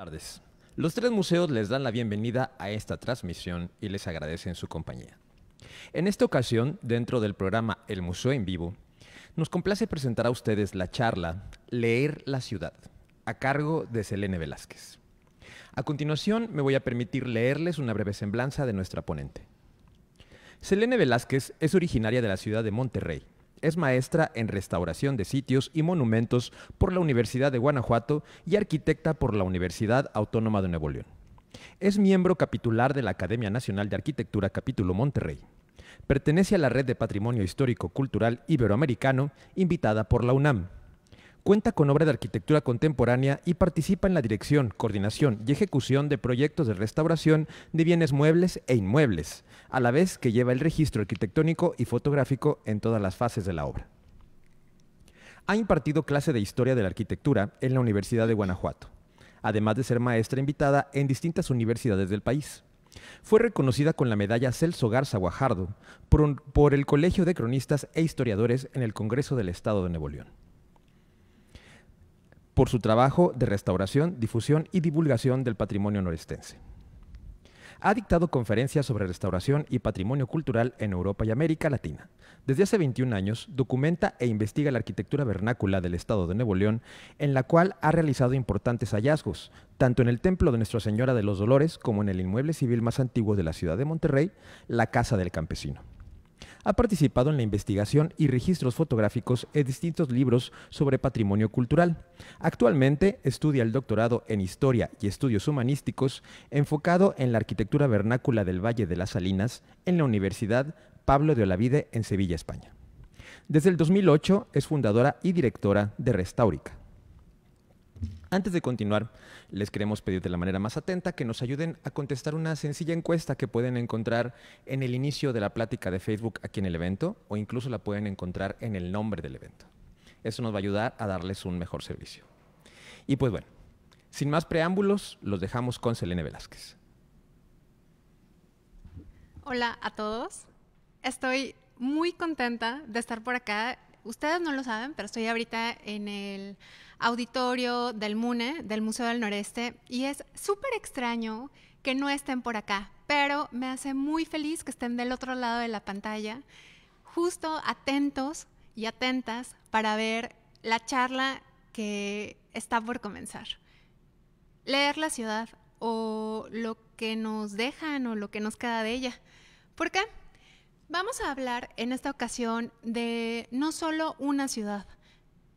tardes. Los tres museos les dan la bienvenida a esta transmisión y les agradecen su compañía. En esta ocasión, dentro del programa El Museo en Vivo, nos complace presentar a ustedes la charla Leer la Ciudad, a cargo de Selene Velázquez. A continuación, me voy a permitir leerles una breve semblanza de nuestra ponente. Selene Velázquez es originaria de la ciudad de Monterrey, es maestra en restauración de sitios y monumentos por la Universidad de Guanajuato y arquitecta por la Universidad Autónoma de Nuevo León. Es miembro capitular de la Academia Nacional de Arquitectura Capítulo Monterrey. Pertenece a la Red de Patrimonio Histórico Cultural Iberoamericano, invitada por la UNAM. Cuenta con obra de arquitectura contemporánea y participa en la dirección, coordinación y ejecución de proyectos de restauración de bienes muebles e inmuebles, a la vez que lleva el registro arquitectónico y fotográfico en todas las fases de la obra. Ha impartido clase de historia de la arquitectura en la Universidad de Guanajuato, además de ser maestra invitada en distintas universidades del país. Fue reconocida con la medalla Celso Garza Guajardo por, el Colegio de Cronistas e Historiadores en el Congreso del Estado de Nuevo León por su trabajo de restauración, difusión y divulgación del patrimonio norestense. Ha dictado conferencias sobre restauración y patrimonio cultural en Europa y América Latina. Desde hace 21 años documenta e investiga la arquitectura vernácula del estado de Nuevo León, en la cual ha realizado importantes hallazgos, tanto en el templo de Nuestra Señora de los Dolores como en el inmueble civil más antiguo de la ciudad de Monterrey, la Casa del Campesino. Ha participado en la investigación y registros fotográficos en distintos libros sobre patrimonio cultural. Actualmente estudia el doctorado en Historia y Estudios Humanísticos enfocado en la arquitectura vernácula del Valle de las Salinas en la Universidad Pablo de Olavide en Sevilla, España. Desde el 2008 es fundadora y directora de Restaurica antes de continuar, les queremos pedir de la manera más atenta que nos ayuden a contestar una sencilla encuesta que pueden encontrar en el inicio de la plática de Facebook aquí en el evento o incluso la pueden encontrar en el nombre del evento. Eso nos va a ayudar a darles un mejor servicio. Y pues bueno, sin más preámbulos, los dejamos con Selene Velázquez. Hola a todos. Estoy muy contenta de estar por acá. Ustedes no lo saben, pero estoy ahorita en el auditorio del MUNE, del Museo del Noreste, y es súper extraño que no estén por acá, pero me hace muy feliz que estén del otro lado de la pantalla, justo atentos y atentas para ver la charla que está por comenzar. Leer la ciudad o lo que nos dejan o lo que nos queda de ella. ¿Por qué? Vamos a hablar en esta ocasión de no solo una ciudad,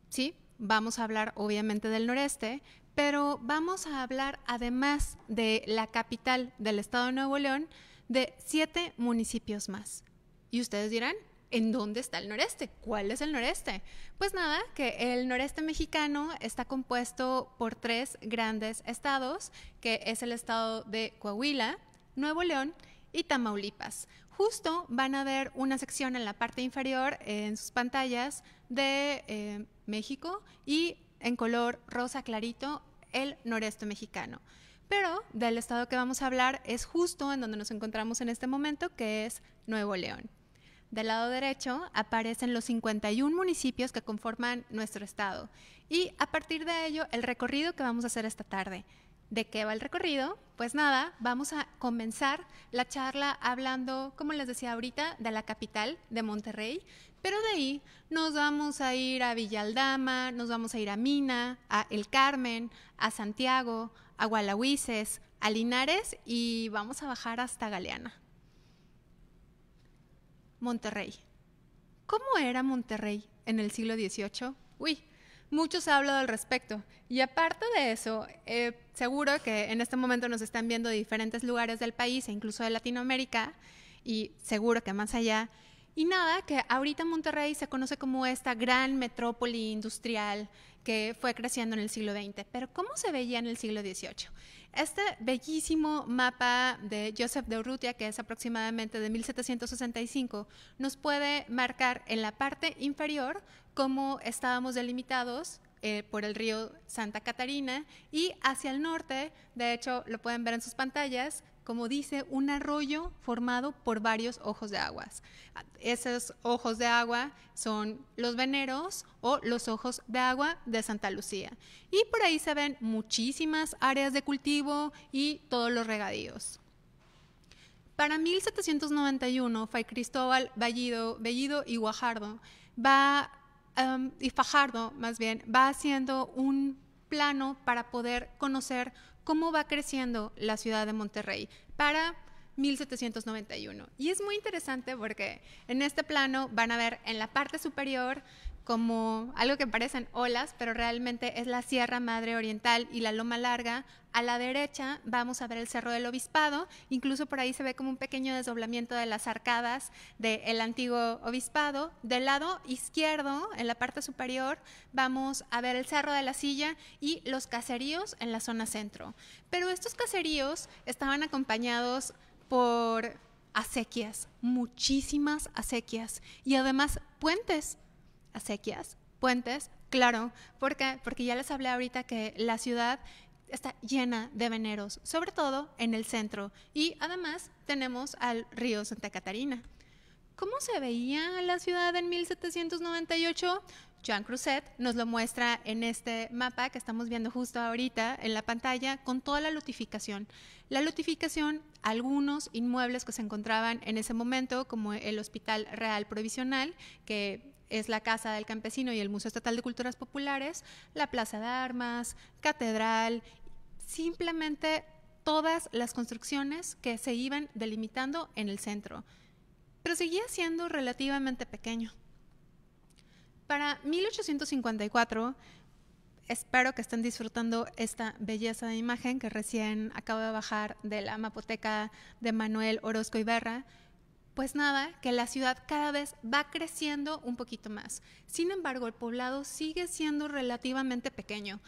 ¿sí? Vamos a hablar obviamente del noreste, pero vamos a hablar además de la capital del estado de Nuevo León, de siete municipios más. Y ustedes dirán, ¿en dónde está el noreste? ¿Cuál es el noreste? Pues nada, que el noreste mexicano está compuesto por tres grandes estados, que es el estado de Coahuila, Nuevo León y Tamaulipas. Justo van a ver una sección en la parte inferior, en sus pantallas, de eh, México, y en color rosa clarito, el noreste mexicano. Pero del estado que vamos a hablar es justo en donde nos encontramos en este momento, que es Nuevo León. Del lado derecho aparecen los 51 municipios que conforman nuestro estado y a partir de ello el recorrido que vamos a hacer esta tarde. ¿De qué va el recorrido? Pues nada, vamos a comenzar la charla hablando, como les decía ahorita, de la capital de Monterrey, pero de ahí nos vamos a ir a Villaldama, nos vamos a ir a Mina, a El Carmen, a Santiago, a Gualahuises, a Linares y vamos a bajar hasta Galeana. Monterrey. ¿Cómo era Monterrey en el siglo XVIII? Uy, mucho se ha hablado al respecto. Y aparte de eso, eh, seguro que en este momento nos están viendo de diferentes lugares del país e incluso de Latinoamérica y seguro que más allá y nada, que ahorita Monterrey se conoce como esta gran metrópoli industrial que fue creciendo en el siglo XX, pero ¿cómo se veía en el siglo XVIII? Este bellísimo mapa de Joseph de Urrutia, que es aproximadamente de 1765, nos puede marcar en la parte inferior cómo estábamos delimitados eh, por el río Santa Catarina y hacia el norte, de hecho lo pueden ver en sus pantallas, como dice, un arroyo formado por varios ojos de aguas. Esos ojos de agua son los veneros o los ojos de agua de Santa Lucía. Y por ahí se ven muchísimas áreas de cultivo y todos los regadíos. Para 1791, Fay Cristóbal Bellido, Bellido y Guajardo va, em, y Fajardo más bien, va haciendo un plano para poder conocer cómo va creciendo la ciudad de Monterrey para 1791. Y es muy interesante porque en este plano van a ver en la parte superior como algo que parecen olas, pero realmente es la Sierra Madre Oriental y la Loma Larga. A la derecha vamos a ver el Cerro del Obispado, incluso por ahí se ve como un pequeño desdoblamiento de las arcadas del antiguo obispado. Del lado izquierdo, en la parte superior, vamos a ver el Cerro de la Silla y los caseríos en la zona centro. Pero estos caseríos estaban acompañados por acequias, muchísimas acequias y además puentes acequias, puentes, claro, ¿por Porque ya les hablé ahorita que la ciudad está llena de veneros, sobre todo en el centro, y además tenemos al río Santa Catarina. ¿Cómo se veía la ciudad en 1798? Jean Cruzet nos lo muestra en este mapa que estamos viendo justo ahorita en la pantalla con toda la lotificación. La lotificación, algunos inmuebles que se encontraban en ese momento, como el Hospital Real Provisional, que es la Casa del Campesino y el Museo Estatal de Culturas Populares, la Plaza de Armas, Catedral, simplemente todas las construcciones que se iban delimitando en el centro. Pero seguía siendo relativamente pequeño. Para 1854, espero que estén disfrutando esta belleza de imagen que recién acabo de bajar de la mapoteca de Manuel Orozco Iberra, pues nada, que la ciudad cada vez va creciendo un poquito más. Sin embargo, el poblado sigue siendo relativamente pequeño.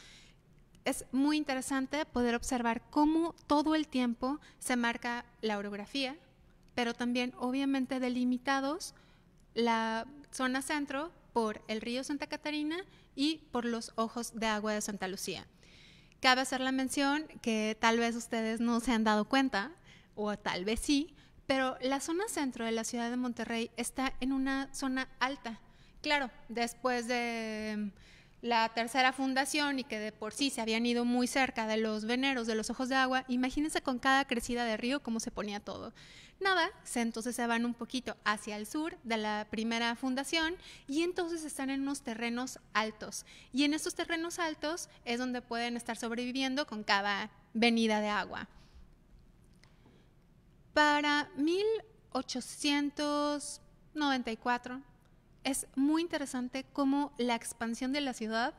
Es muy interesante poder observar cómo todo el tiempo se marca la orografía, pero también obviamente delimitados la zona centro por el río Santa Catarina y por los ojos de agua de Santa Lucía. Cabe hacer la mención que tal vez ustedes no se han dado cuenta, o tal vez sí, pero la zona centro de la ciudad de Monterrey está en una zona alta. Claro, después de em, la tercera fundación y que de por sí se habían ido muy cerca de los veneros, de los ojos de agua, imagínense con cada crecida de río cómo se ponía todo. Nada, entonces se van un poquito hacia el sur de la primera fundación y entonces están en unos terrenos altos. Y en estos terrenos altos es donde pueden estar sobreviviendo con cada venida de agua. Para 1894 es muy interesante cómo la expansión de la ciudad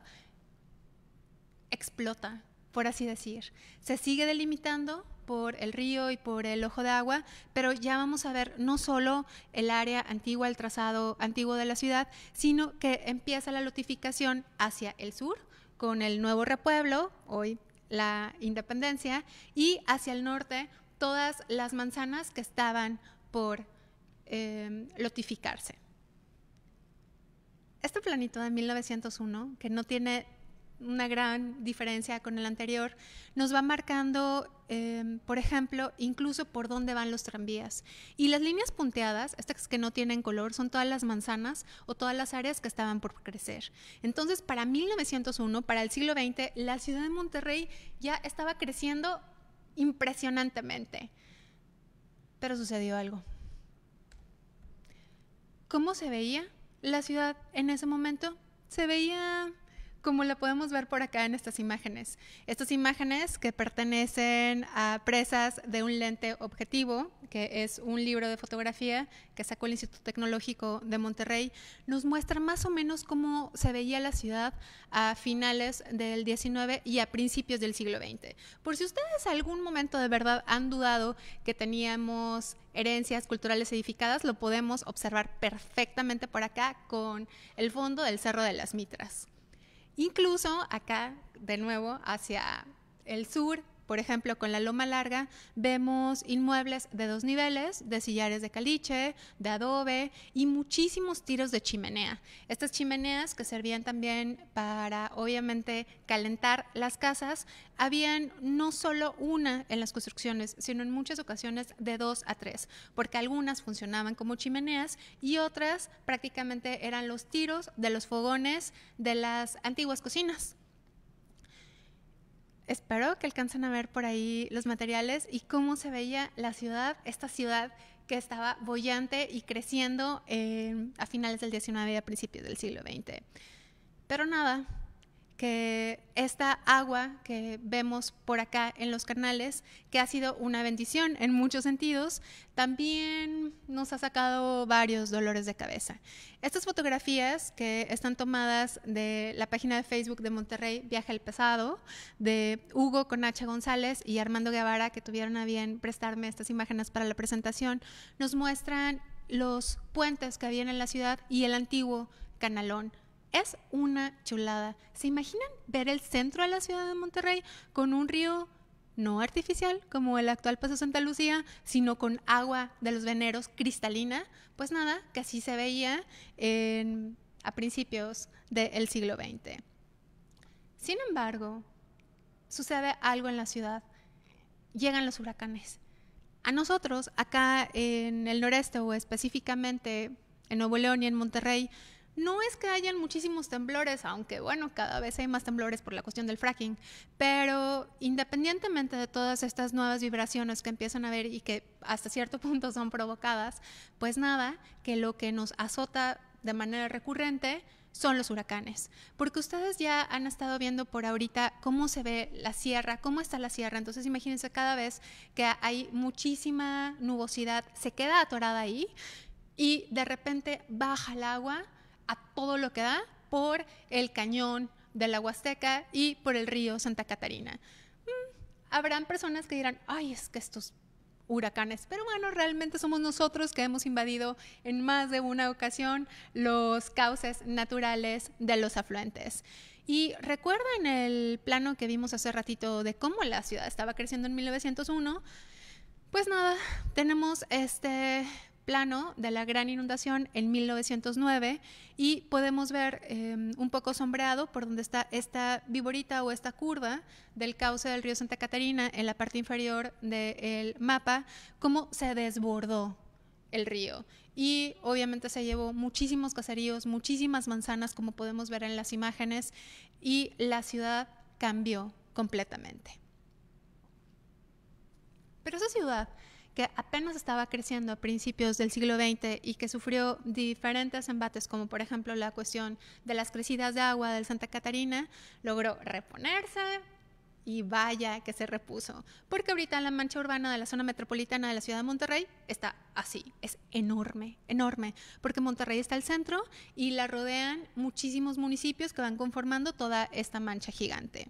explota, por así decir. Se sigue delimitando por el río y por el ojo de agua, pero ya vamos a ver no solo el área antigua, el trazado antiguo de la ciudad, sino que empieza la lotificación hacia el sur con el nuevo repueblo, hoy la independencia, y hacia el norte todas las manzanas que estaban por em, lotificarse. Este planito de 1901, que no tiene una gran diferencia con el anterior, nos va marcando, em, por ejemplo, incluso por dónde van los tranvías. Y las líneas punteadas, estas que no tienen color, son todas las manzanas o todas las áreas que estaban por crecer. Entonces, para 1901, para el siglo XX, la ciudad de Monterrey ya estaba creciendo impresionantemente. Pero sucedió algo. ¿Cómo se veía la ciudad en ese momento? Se veía como la podemos ver por acá en estas imágenes. Estas imágenes que pertenecen a presas de un lente objetivo, que es un libro de fotografía que sacó el Instituto Tecnológico de Monterrey, nos muestran más o menos cómo se veía la ciudad a finales del 19 y a principios del siglo XX. Por si ustedes algún momento de verdad han dudado que teníamos herencias culturales edificadas, lo podemos observar perfectamente por acá con el fondo del Cerro de las Mitras. Incluso acá, de nuevo, hacia el sur, por ejemplo, con la Loma Larga vemos inmuebles de dos niveles, de sillares de caliche, de adobe y muchísimos tiros de chimenea. Estas chimeneas que servían también para, obviamente, calentar las casas, habían no solo una en las construcciones, sino en muchas ocasiones de dos a tres, porque algunas funcionaban como chimeneas y otras prácticamente eran los tiros de los fogones de las antiguas cocinas. Espero que alcancen a ver por ahí los materiales y cómo se veía la ciudad, esta ciudad que estaba bollante y creciendo eh, a finales del XIX y a principios del siglo XX. Pero nada, que esta agua que vemos por acá en los canales, que ha sido una bendición en muchos sentidos, también nos ha sacado varios dolores de cabeza. Estas fotografías que están tomadas de la página de Facebook de Monterrey, Viaje al Pesado, de Hugo Conacha González y Armando Guevara, que tuvieron a bien prestarme estas imágenes para la presentación, nos muestran los puentes que había en la ciudad y el antiguo canalón es una chulada. ¿Se imaginan ver el centro de la ciudad de Monterrey con un río no artificial como el actual Paso Santa Lucía, sino con agua de los veneros cristalina? Pues nada, que así se veía a principios del siglo XX. Sin embargo, sucede algo en la ciudad. Llegan los huracanes. A nosotros, acá en el noreste o específicamente en Nuevo León y en Monterrey, no es que hayan muchísimos temblores, aunque bueno, cada vez hay más temblores por la cuestión del fracking, pero independientemente de todas estas nuevas vibraciones que empiezan a ver y que hasta cierto punto son provocadas, pues nada, que lo que nos azota de manera recurrente son los huracanes, porque ustedes ya han estado viendo por ahorita cómo se ve la sierra, cómo está la sierra, entonces imagínense cada vez que hay muchísima nubosidad, se queda atorada ahí y de repente baja el agua a todo lo que da por el cañón de la Huasteca y por el río Santa Catarina. Mm, habrán personas que dirán, ay, es que estos huracanes. Pero bueno, realmente somos nosotros que hemos invadido en más de una ocasión los cauces naturales de los afluentes. Y en el plano que vimos hace ratito de cómo la ciudad estaba creciendo en 1901. Pues nada, tenemos este plano de la gran inundación en 1909 y podemos ver eh, un poco sombreado por donde está esta viborita o esta curva del cauce del río Santa Catarina en la parte inferior del mapa, cómo se desbordó el río. Y obviamente se llevó muchísimos caseríos, muchísimas manzanas, como podemos ver en las imágenes, y la ciudad cambió completamente. Pero esa ciudad que apenas estaba creciendo a principios del siglo XX y que sufrió diferentes embates, como por ejemplo la cuestión de las crecidas de agua del Santa Catarina, logró reponerse, y vaya que se repuso, porque ahorita la mancha urbana de la zona metropolitana de la ciudad de Monterrey está así, es enorme, enorme, porque Monterrey está al centro y la rodean muchísimos municipios que van conformando toda esta mancha gigante.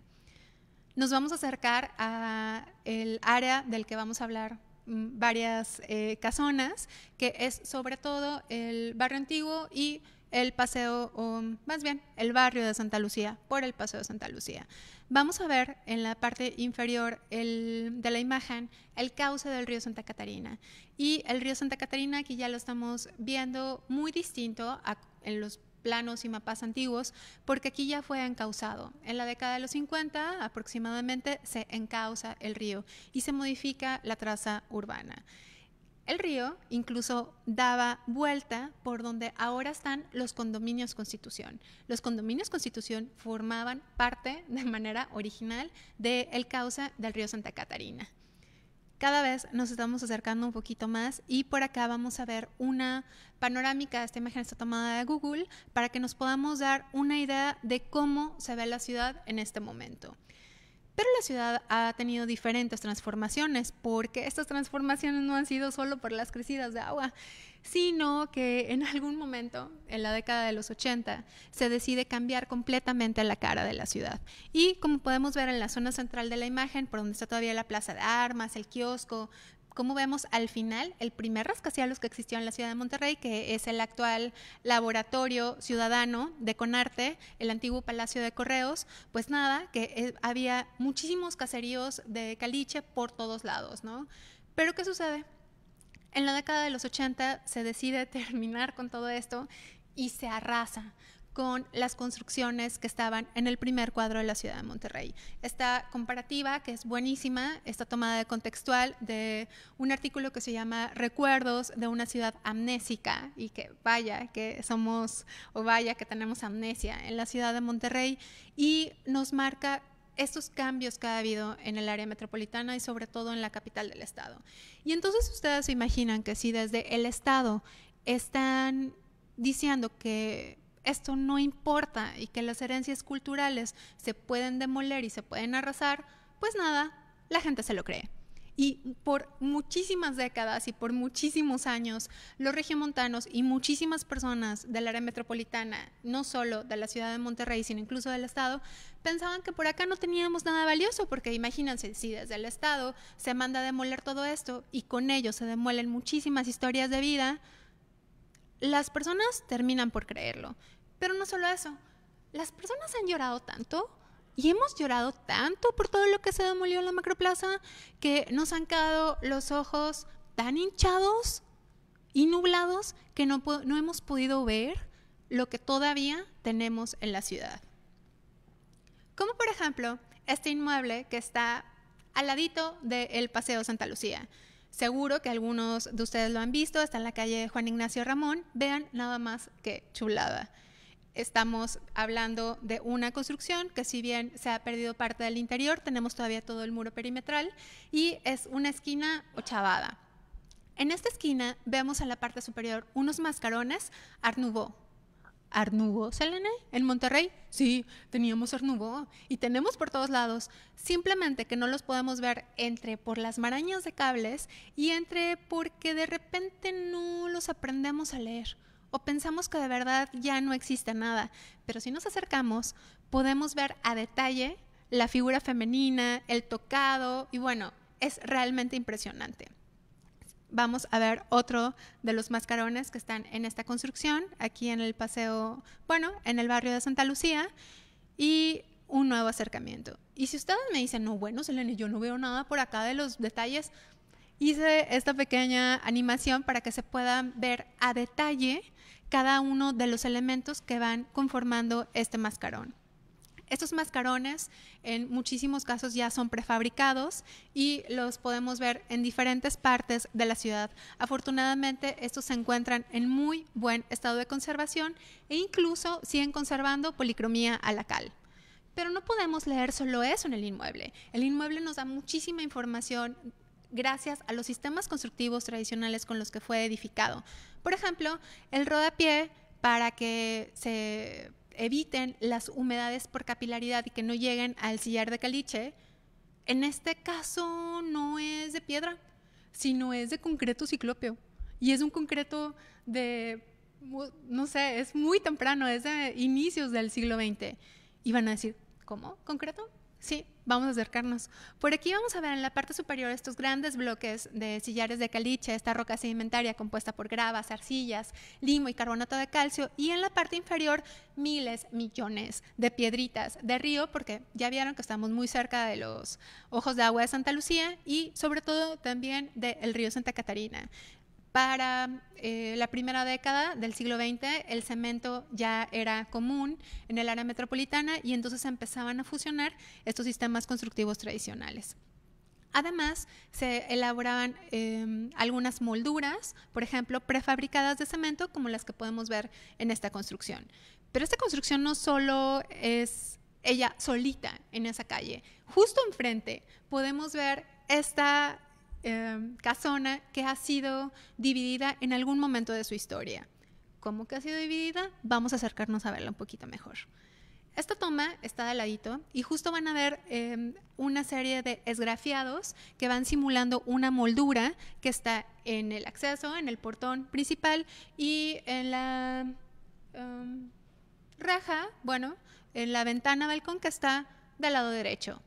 Nos vamos a acercar a el área del que vamos a hablar Mm, varias eh, casonas, que es sobre todo el barrio antiguo y el paseo, o más bien el barrio de Santa Lucía, por el paseo de Santa Lucía. Vamos a ver en la parte inferior de la imagen el cauce del río Santa Catarina. Y el río Santa Catarina aquí ya lo estamos viendo muy distinto en los planos y mapas antiguos, porque aquí ya fue encauzado. En la década de los 50 aproximadamente se encausa el río y se modifica la traza urbana. El río incluso daba vuelta por donde ahora están los condominios Constitución. Los condominios Constitución formaban parte de manera original del cauce del río Santa Catarina cada vez nos estamos acercando un poquito más y por acá vamos a ver una panorámica, esta imagen está tomada de Google, para que nos podamos dar una idea de cómo se ve la ciudad en este momento. Pero la ciudad ha tenido diferentes transformaciones, porque estas transformaciones no han sido solo por las crecidas de agua, sino que en algún momento, en la década de los 80, se decide cambiar completamente la cara de la ciudad. Y como podemos ver en la zona central de la imagen, por donde está todavía la plaza de armas, el kiosco, como vemos al final el primer rascacielos que existió en la ciudad de Monterrey, que es el actual laboratorio ciudadano de Conarte, el antiguo Palacio de Correos, pues nada, que eh, había muchísimos caseríos de caliche por todos lados, ¿no? Pero ¿qué sucede? En la década de los 80 se decide terminar con todo esto y se arrasa con las construcciones que estaban en el primer cuadro de la ciudad de Monterrey. Esta comparativa, que es buenísima, está tomada de contextual de un artículo que se llama Recuerdos de una ciudad amnésica y que vaya que somos o vaya que tenemos amnesia en la ciudad de Monterrey y nos marca estos cambios que ha habido en el área metropolitana y sobre todo en la capital del estado. Y entonces ustedes se imaginan que si desde el estado están diciendo que esto no importa y que las herencias culturales se pueden demoler y se pueden arrasar, pues nada, la gente se lo cree. Y por muchísimas décadas y por muchísimos años, los regiomontanos y muchísimas personas del área metropolitana, no solo de la ciudad de Monterrey, sino incluso del Estado, pensaban que por acá no teníamos nada valioso, porque imagínense, si desde el Estado se manda a demoler todo esto y con ello se demuelen muchísimas historias de vida, las personas terminan por creerlo. Pero no solo eso, las personas han llorado tanto y hemos llorado tanto por todo lo que se demolió en la macroplaza que nos han quedado los ojos tan hinchados y nublados que no, hemos podido ver lo que todavía tenemos en la ciudad. Como por ejemplo este inmueble que está al ladito del Paseo Santa Lucía Seguro que algunos de ustedes lo han visto, está en la calle Juan Ignacio Ramón. Vean nada más que chulada. Estamos hablando de una construcción que si bien se ha perdido parte del interior, tenemos todavía todo el muro perimetral y es una esquina ochavada. En esta esquina vemos en la parte superior unos mascarones Art Arnubo, Selene, en Monterrey. Sí, teníamos Arnubo y tenemos por todos lados. Simplemente que no los podemos ver entre por las marañas de cables y entre porque de repente no los aprendemos a leer o pensamos que de verdad ya no existe nada. Pero si nos acercamos, podemos ver a detalle la figura femenina, el tocado y bueno, es realmente impresionante vamos a ver otro de los mascarones que están en esta construcción, aquí en el paseo, bueno, en el barrio de Santa Lucía, y un nuevo acercamiento. Y si ustedes me dicen, no, bueno, Selene, yo no veo nada por acá de los detalles, hice esta pequeña animación para que se puedan ver a detalle cada uno de los elementos que van conformando este mascarón. Estos mascarones en muchísimos casos ya son prefabricados y los podemos ver en diferentes partes de la ciudad. Afortunadamente estos se encuentran en muy buen estado de conservación e incluso siguen conservando policromía a la cal. Pero no podemos leer solo eso en el inmueble. El inmueble nos da muchísima información gracias a los sistemas constructivos tradicionales con los que fue edificado. Por ejemplo, el rodapié para que se eviten las humedades por capilaridad y que no lleguen al sillar de caliche, en este caso no es de piedra, sino es de concreto ciclópeo. Y es un concreto de, no sé, es muy temprano, es de inicios del siglo XX. Y van a decir, ¿cómo? ¿Concreto? Sí, Vamos a acercarnos. Por aquí vamos a ver en la parte superior estos grandes bloques de sillares de caliche, esta roca sedimentaria compuesta por gravas, arcillas, limo y carbonato de calcio. Y en la parte inferior, miles, millones de piedritas de río, porque ya vieron que estamos muy cerca de los ojos de agua de Santa Lucía y sobre todo también del río Santa Catarina. Para eh, la primera década del siglo XX, el cemento ya era común en el área metropolitana y entonces empezaban a fusionar estos sistemas constructivos tradicionales. Además, se elaboraban em, algunas molduras, por ejemplo, prefabricadas de cemento, como las que podemos ver en esta construcción. Pero esta construcción no solo es ella solita en esa calle, justo enfrente podemos ver esta Em, casona que ha sido dividida en algún momento de su historia. ¿Cómo que ha sido dividida? Vamos a acercarnos a verla un poquito mejor. Esta toma está de ladito y justo van a ver em, una serie de esgrafiados que van simulando una moldura que está en el acceso, en el portón principal y en la em, reja, bueno, en la ventana del balcón que está del lado derecho.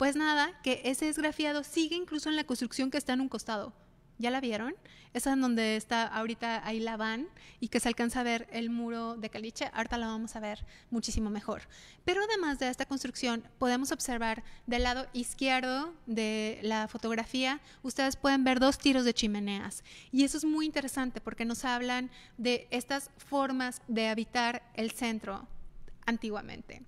Pues nada, que ese esgrafiado sigue incluso en la construcción que está en un costado. ¿Ya la vieron? Esa es donde está ahorita ahí la van y que se alcanza a ver el muro de Caliche. Ahorita la vamos a ver muchísimo mejor. Pero además de esta construcción, podemos observar del lado izquierdo de la fotografía, ustedes pueden ver dos tiros de chimeneas. Y eso es muy interesante porque nos hablan de estas formas de habitar el centro antiguamente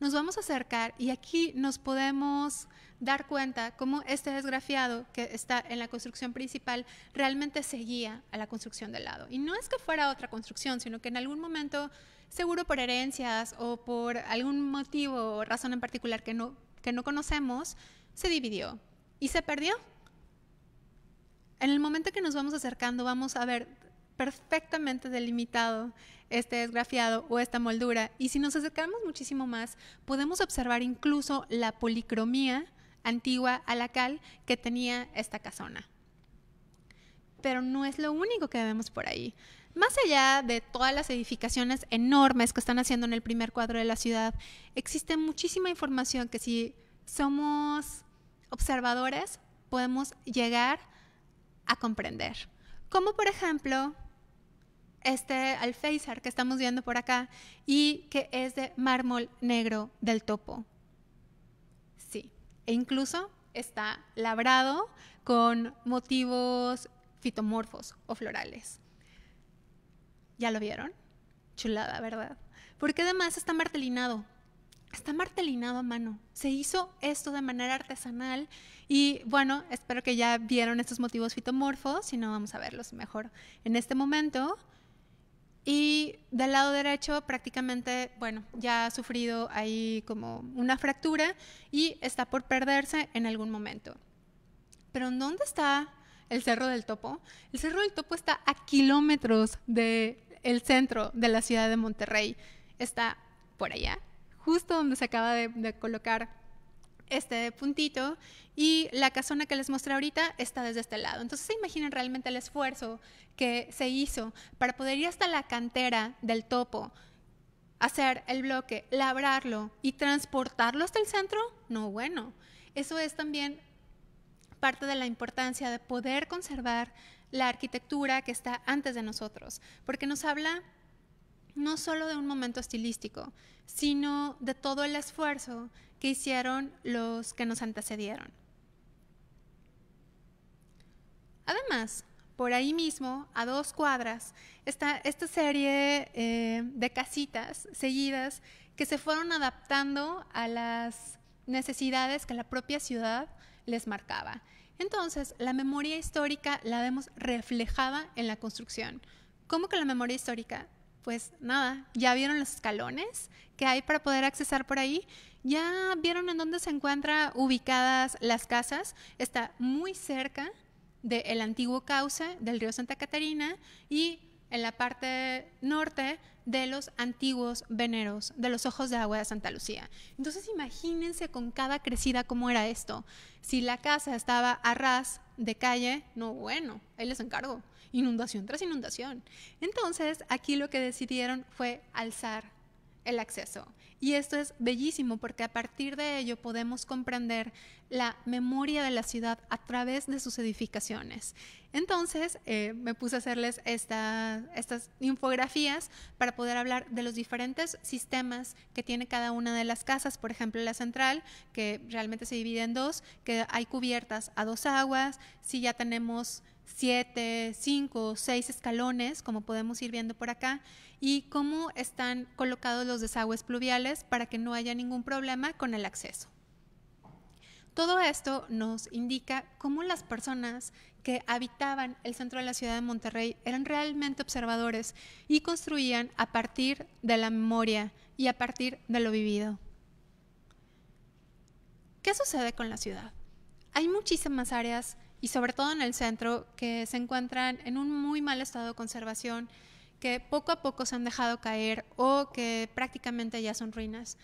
nos vamos a acercar y aquí nos podemos dar cuenta cómo este desgrafiado que está en la construcción principal realmente seguía a la construcción del lado. Y no es que fuera otra construcción, sino que en algún momento, seguro por herencias o por algún motivo o razón en particular que no, que no conocemos, se dividió y se perdió. En el momento que nos vamos acercando, vamos a ver perfectamente delimitado este esgrafiado o esta moldura. Y si nos acercamos muchísimo más, podemos observar incluso la policromía antigua a la cal que tenía esta casona. Pero no es lo único que vemos por ahí. Más allá de todas las edificaciones enormes que están haciendo en el primer cuadro de la ciudad, existe muchísima información que si somos observadores podemos llegar a comprender. Como por ejemplo este alféizar que estamos viendo por acá y que es de mármol negro del topo. Sí, e incluso está labrado con motivos fitomorfos o florales. ¿Ya lo vieron? Chulada, ¿verdad? Porque además está martelinado. Está martelinado a mano. Se hizo esto de manera artesanal y bueno, espero que ya vieron estos motivos fitomorfos, si no vamos a verlos mejor en este momento. Y del lado derecho prácticamente, bueno, ya ha sufrido ahí como una fractura y está por perderse en algún momento. Pero ¿en dónde está el Cerro del Topo? El Cerro del Topo está a kilómetros del centro de la ciudad de Monterrey. Está por allá, justo donde se acaba de, de colocar este puntito y la casona que les mostré ahorita está desde este lado. Entonces se imaginen realmente el esfuerzo que se hizo para poder ir hasta la cantera del topo, hacer el bloque, labrarlo y transportarlo hasta el centro. No, bueno, eso es también parte de la importancia de poder conservar la arquitectura que está antes de nosotros, porque nos habla no solo de un momento estilístico, sino de todo el esfuerzo que hicieron los que nos antecedieron. Además, por ahí mismo, a dos cuadras, está esta serie eh, de casitas seguidas que se fueron adaptando a las necesidades que la propia ciudad les marcaba. Entonces, la memoria histórica la vemos reflejada en la construcción. ¿Cómo que la memoria histórica? pues nada, ya vieron los escalones que hay para poder accesar por ahí, ya vieron en dónde se encuentran ubicadas las casas, está muy cerca del antiguo cauce del río Santa Catarina y en la parte norte de los antiguos veneros, de los ojos de agua de Santa Lucía. Entonces imagínense con cada crecida cómo era esto. Si la casa estaba a ras de calle, no bueno, ahí les encargo inundación tras inundación. Entonces, aquí lo que decidieron fue alzar el acceso. Y esto es bellísimo porque a partir de ello podemos comprender la memoria de la ciudad a través de sus edificaciones. Entonces eh, me puse a hacerles estas infografías para poder hablar de los diferentes sistemas que tiene cada una de las casas. Por ejemplo, la central, que realmente se divide en dos, que hay cubiertas a dos aguas. Si ya tenemos siete, cinco, seis escalones, como podemos ir viendo por acá, y cómo están colocados los desagües pluviales para que no haya ningún problema con el acceso. Todo esto nos indica cómo las personas que habitaban el centro de la ciudad de Monterrey eran realmente observadores y construían a partir de la memoria y a partir de lo vivido. ¿Qué sucede con la ciudad? Hay muchísimas áreas y sobre todo en el centro, que se encuentran en un muy mal estado de conservación, que poco a poco se han dejado caer o que prácticamente ya son ruinas.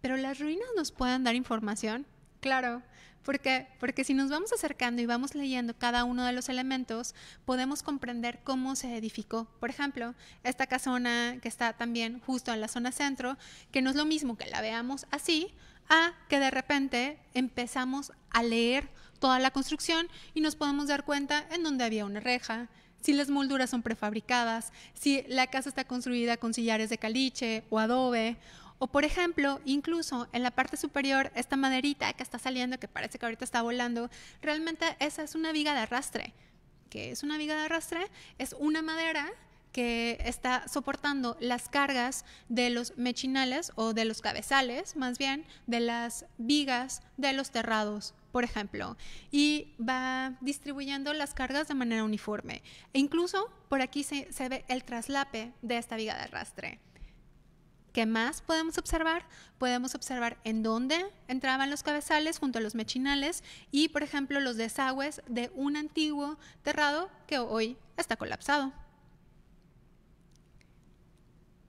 Pero las ruinas nos pueden dar información, claro, porque porque si nos vamos acercando y vamos leyendo cada uno de los elementos, podemos comprender cómo se edificó. Por ejemplo, esta casona que está también justo en la zona centro, que no es lo mismo que la veamos así, a que de repente empezamos a leer toda la construcción y nos podemos dar cuenta en dónde había una reja, si las molduras son prefabricadas, si la casa está construida con sillares de caliche o adobe, o por ejemplo, incluso en la parte superior, esta maderita que está saliendo, que parece que ahorita está volando, realmente esa es una viga de arrastre. que es una viga de arrastre? Es una madera que está soportando las cargas de los mechinales o de los cabezales, más bien, de las vigas de los terrados, por ejemplo, y va distribuyendo las cargas de manera uniforme. E incluso por aquí se, se ve el traslape de esta viga de arrastre. ¿Qué más podemos observar? Podemos observar en dónde entraban los cabezales junto a los mechinales y, por ejemplo, los desagües de un antiguo terrado que hoy está colapsado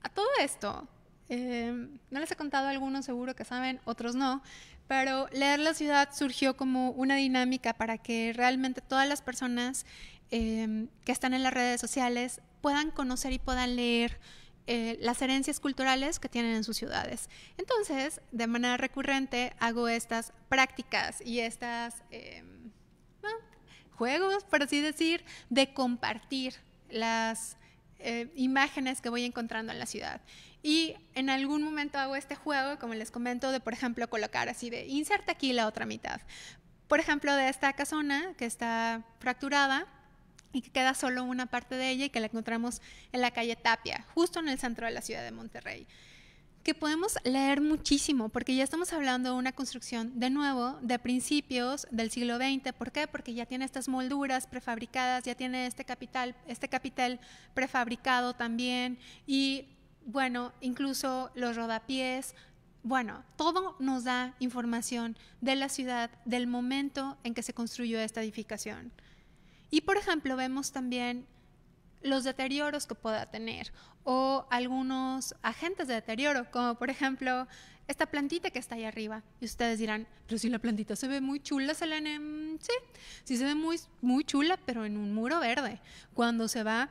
a todo esto, em, no les he contado algunos, seguro que saben, otros no, pero leer la ciudad surgió como una dinámica para que realmente todas las personas em, que están en las redes sociales puedan conocer y puedan leer eh, las herencias culturales que tienen en sus ciudades. Entonces, de manera recurrente, hago estas prácticas y estas em, juegos, por así decir, de compartir las eh, imágenes que voy encontrando en la ciudad. Y en algún momento hago este juego, como les comento, de por ejemplo colocar así de inserta aquí la otra mitad. Por ejemplo, de esta casona que está fracturada y que queda solo una parte de ella y que la encontramos en la calle Tapia, justo en el centro de la ciudad de Monterrey que podemos leer muchísimo, porque ya estamos hablando de una construcción, de nuevo, de principios del siglo XX. ¿Por qué? Porque ya tiene estas molduras prefabricadas, ya tiene este capital, este capital prefabricado también, y bueno, incluso los rodapiés. Bueno, todo nos da información de la ciudad, del momento en que se construyó esta edificación. Y por ejemplo, vemos también los deterioros que pueda tener o algunos agentes de deterioro, como por ejemplo esta plantita que está ahí arriba. Y ustedes dirán, pero si la plantita se ve muy chula, se la... En... Mm, sí, sí se ve muy, muy chula, pero en un muro verde. Cuando se va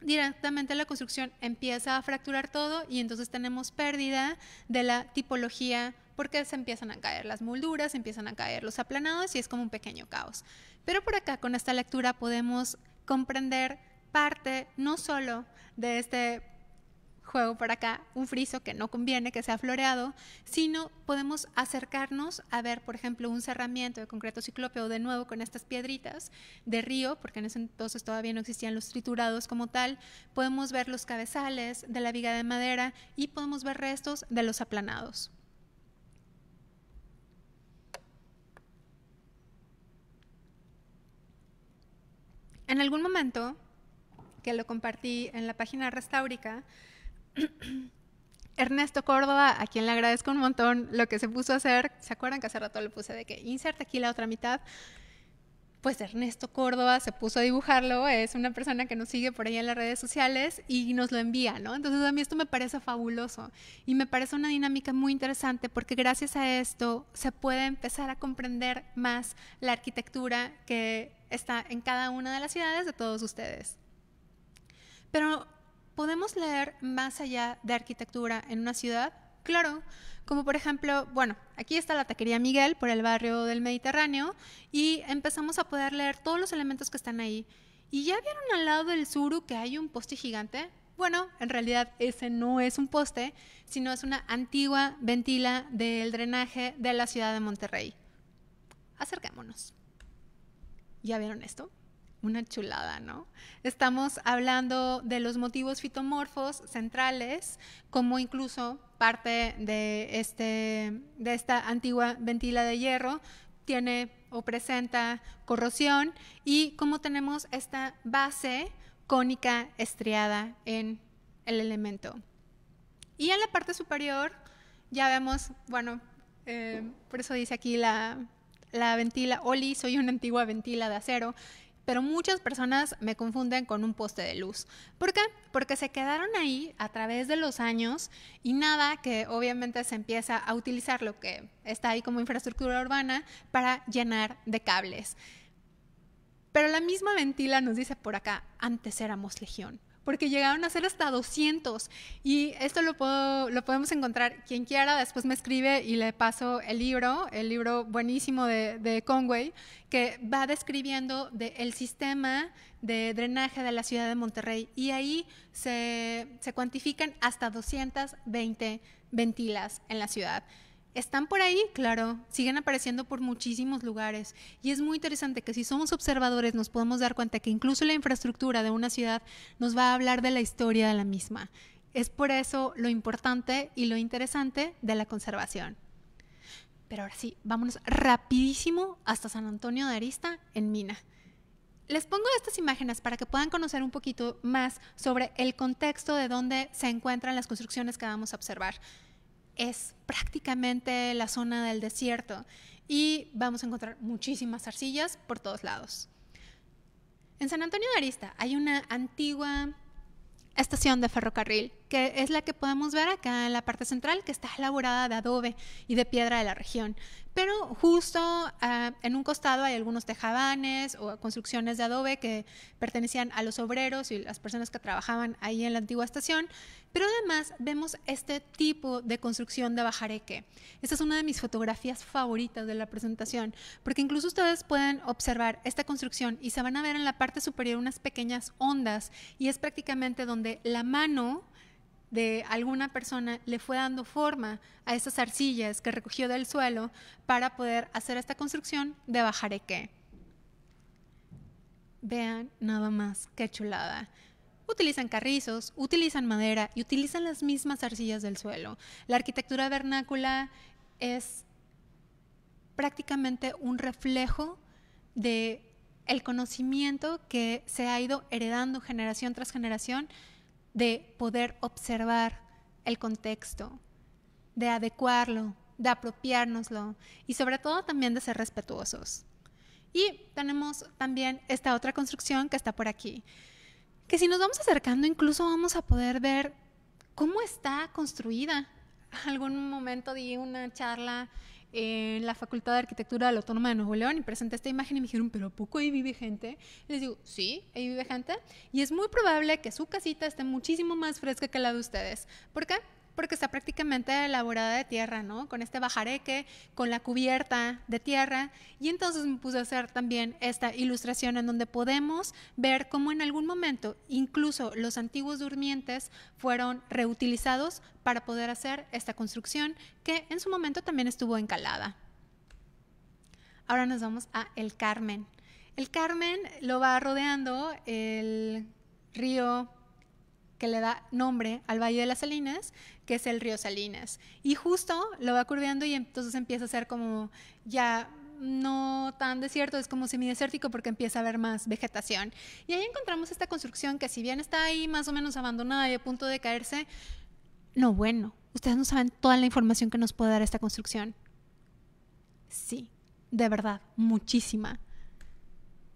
directamente la construcción, empieza a fracturar todo y entonces tenemos pérdida de la tipología porque se empiezan a caer las molduras, empiezan a caer los aplanados y es como un pequeño caos. Pero por acá, con esta lectura, podemos comprender parte no solo de este juego por acá, un friso que no conviene que sea floreado, sino podemos acercarnos a ver, por ejemplo, un cerramiento de concreto ciclópeo de nuevo con estas piedritas de río, porque en ese entonces todavía no existían los triturados como tal, podemos ver los cabezales de la viga de madera y podemos ver restos de los aplanados. En algún momento que lo compartí en la página Restaurica. Ernesto Córdoba, a quien le agradezco un montón lo que se puso a hacer. ¿Se acuerdan que hace rato le puse de que inserte aquí la otra mitad? Pues Ernesto Córdoba se puso a dibujarlo, es una persona que nos sigue por ahí en las redes sociales y nos lo envía, ¿no? Entonces a mí esto me parece fabuloso y me parece una dinámica muy interesante porque gracias a esto se puede empezar a comprender más la arquitectura que está en cada una de las ciudades de todos ustedes. Pero podemos leer más allá de arquitectura en una ciudad. Claro, como por ejemplo, bueno, aquí está la taquería Miguel por el barrio del Mediterráneo y empezamos a poder leer todos los elementos que están ahí. ¿Y ya vieron al lado del suru que hay un poste gigante? Bueno, en realidad ese no es un poste, sino es una antigua ventila del drenaje de la ciudad de Monterrey. Acercémonos. ¿Ya vieron esto? una chulada, ¿no? Estamos hablando de los motivos fitomorfos centrales, como incluso parte de, este, de esta antigua ventila de hierro tiene o presenta corrosión y como tenemos esta base cónica estriada en el elemento. Y en la parte superior ya vemos, bueno, eh, por eso dice aquí la, la ventila, Oli, soy una antigua ventila de acero, pero muchas personas me confunden con un poste de luz. ¿Por qué? Porque se quedaron ahí a través de los años y nada que obviamente se empieza a utilizar lo que está ahí como infraestructura urbana para llenar de cables. Pero la misma ventila nos dice por acá, antes éramos legión porque llegaron a ser hasta 200. Y esto lo, podemos encontrar quien quiera, después me escribe y le paso el libro, el libro buenísimo de, Conway, que va describiendo el sistema de drenaje de la ciudad de Monterrey. Y ahí se, se cuantifican hasta 220 ventilas en la ciudad están por ahí, claro, siguen apareciendo por muchísimos lugares. Y es muy interesante que si somos observadores nos podemos dar cuenta que incluso la infraestructura de una ciudad nos va a hablar de la historia de la misma. Es por eso lo importante y lo interesante de la conservación. Pero ahora sí, vámonos rapidísimo hasta San Antonio de Arista, en Mina. Les pongo estas imágenes para que puedan conocer un poquito más sobre el contexto de dónde se encuentran las construcciones que vamos a observar es prácticamente la zona del desierto y vamos a encontrar muchísimas arcillas por todos lados. En San Antonio de Arista hay una antigua estación de ferrocarril que es la que podemos ver acá en la parte central, que está elaborada de adobe y de piedra de la región. Pero justo ah, en un costado hay algunos tejabanes o construcciones de adobe que pertenecían a los obreros y las personas que trabajaban ahí en la antigua estación. Pero además vemos este tipo de construcción de bajareque. Esta es una de mis fotografías favoritas de la presentación, porque incluso ustedes pueden observar esta construcción y se van a ver en la parte superior unas pequeñas ondas y es prácticamente donde la mano de alguna persona le fue dando forma a esas arcillas que recogió del suelo para poder hacer esta construcción de bajareque. Vean nada más, qué chulada. Utilizan carrizos, utilizan madera y utilizan las mismas arcillas del suelo. La arquitectura vernácula es prácticamente un reflejo de el conocimiento que se ha ido heredando generación tras generación de poder observar el contexto, de adecuarlo, de apropiárnoslo y sobre todo también de ser respetuosos. Y tenemos también esta otra construcción que está por aquí, que si nos vamos acercando incluso vamos a poder ver cómo está construida. Algún momento di una charla en la Facultad de Arquitectura de la Autónoma de Nuevo León y presenté esta imagen y me dijeron, ¿pero poco ahí vive gente? Y les digo, sí, ahí vive gente. Y es muy probable que su casita esté muchísimo más fresca que la de ustedes. ¿Por qué? porque está prácticamente elaborada de tierra, ¿no? Con este bajareque, con la cubierta de tierra. Y entonces me puse a hacer también esta ilustración en donde podemos ver cómo en algún momento incluso los antiguos durmientes fueron reutilizados para poder hacer esta construcción que en su momento también estuvo encalada. Ahora nos vamos a El Carmen. El Carmen lo va rodeando el río que le da nombre al Valle de las Salinas, que es el río Salinas. Y justo lo va curveando y entonces empieza a ser como ya no tan desierto, es como semidesértico porque empieza a haber más vegetación. Y ahí encontramos esta construcción que si bien está ahí más o menos abandonada y a punto de caerse, no bueno, ustedes no saben toda la información que nos puede dar esta construcción. Sí, de verdad, muchísima.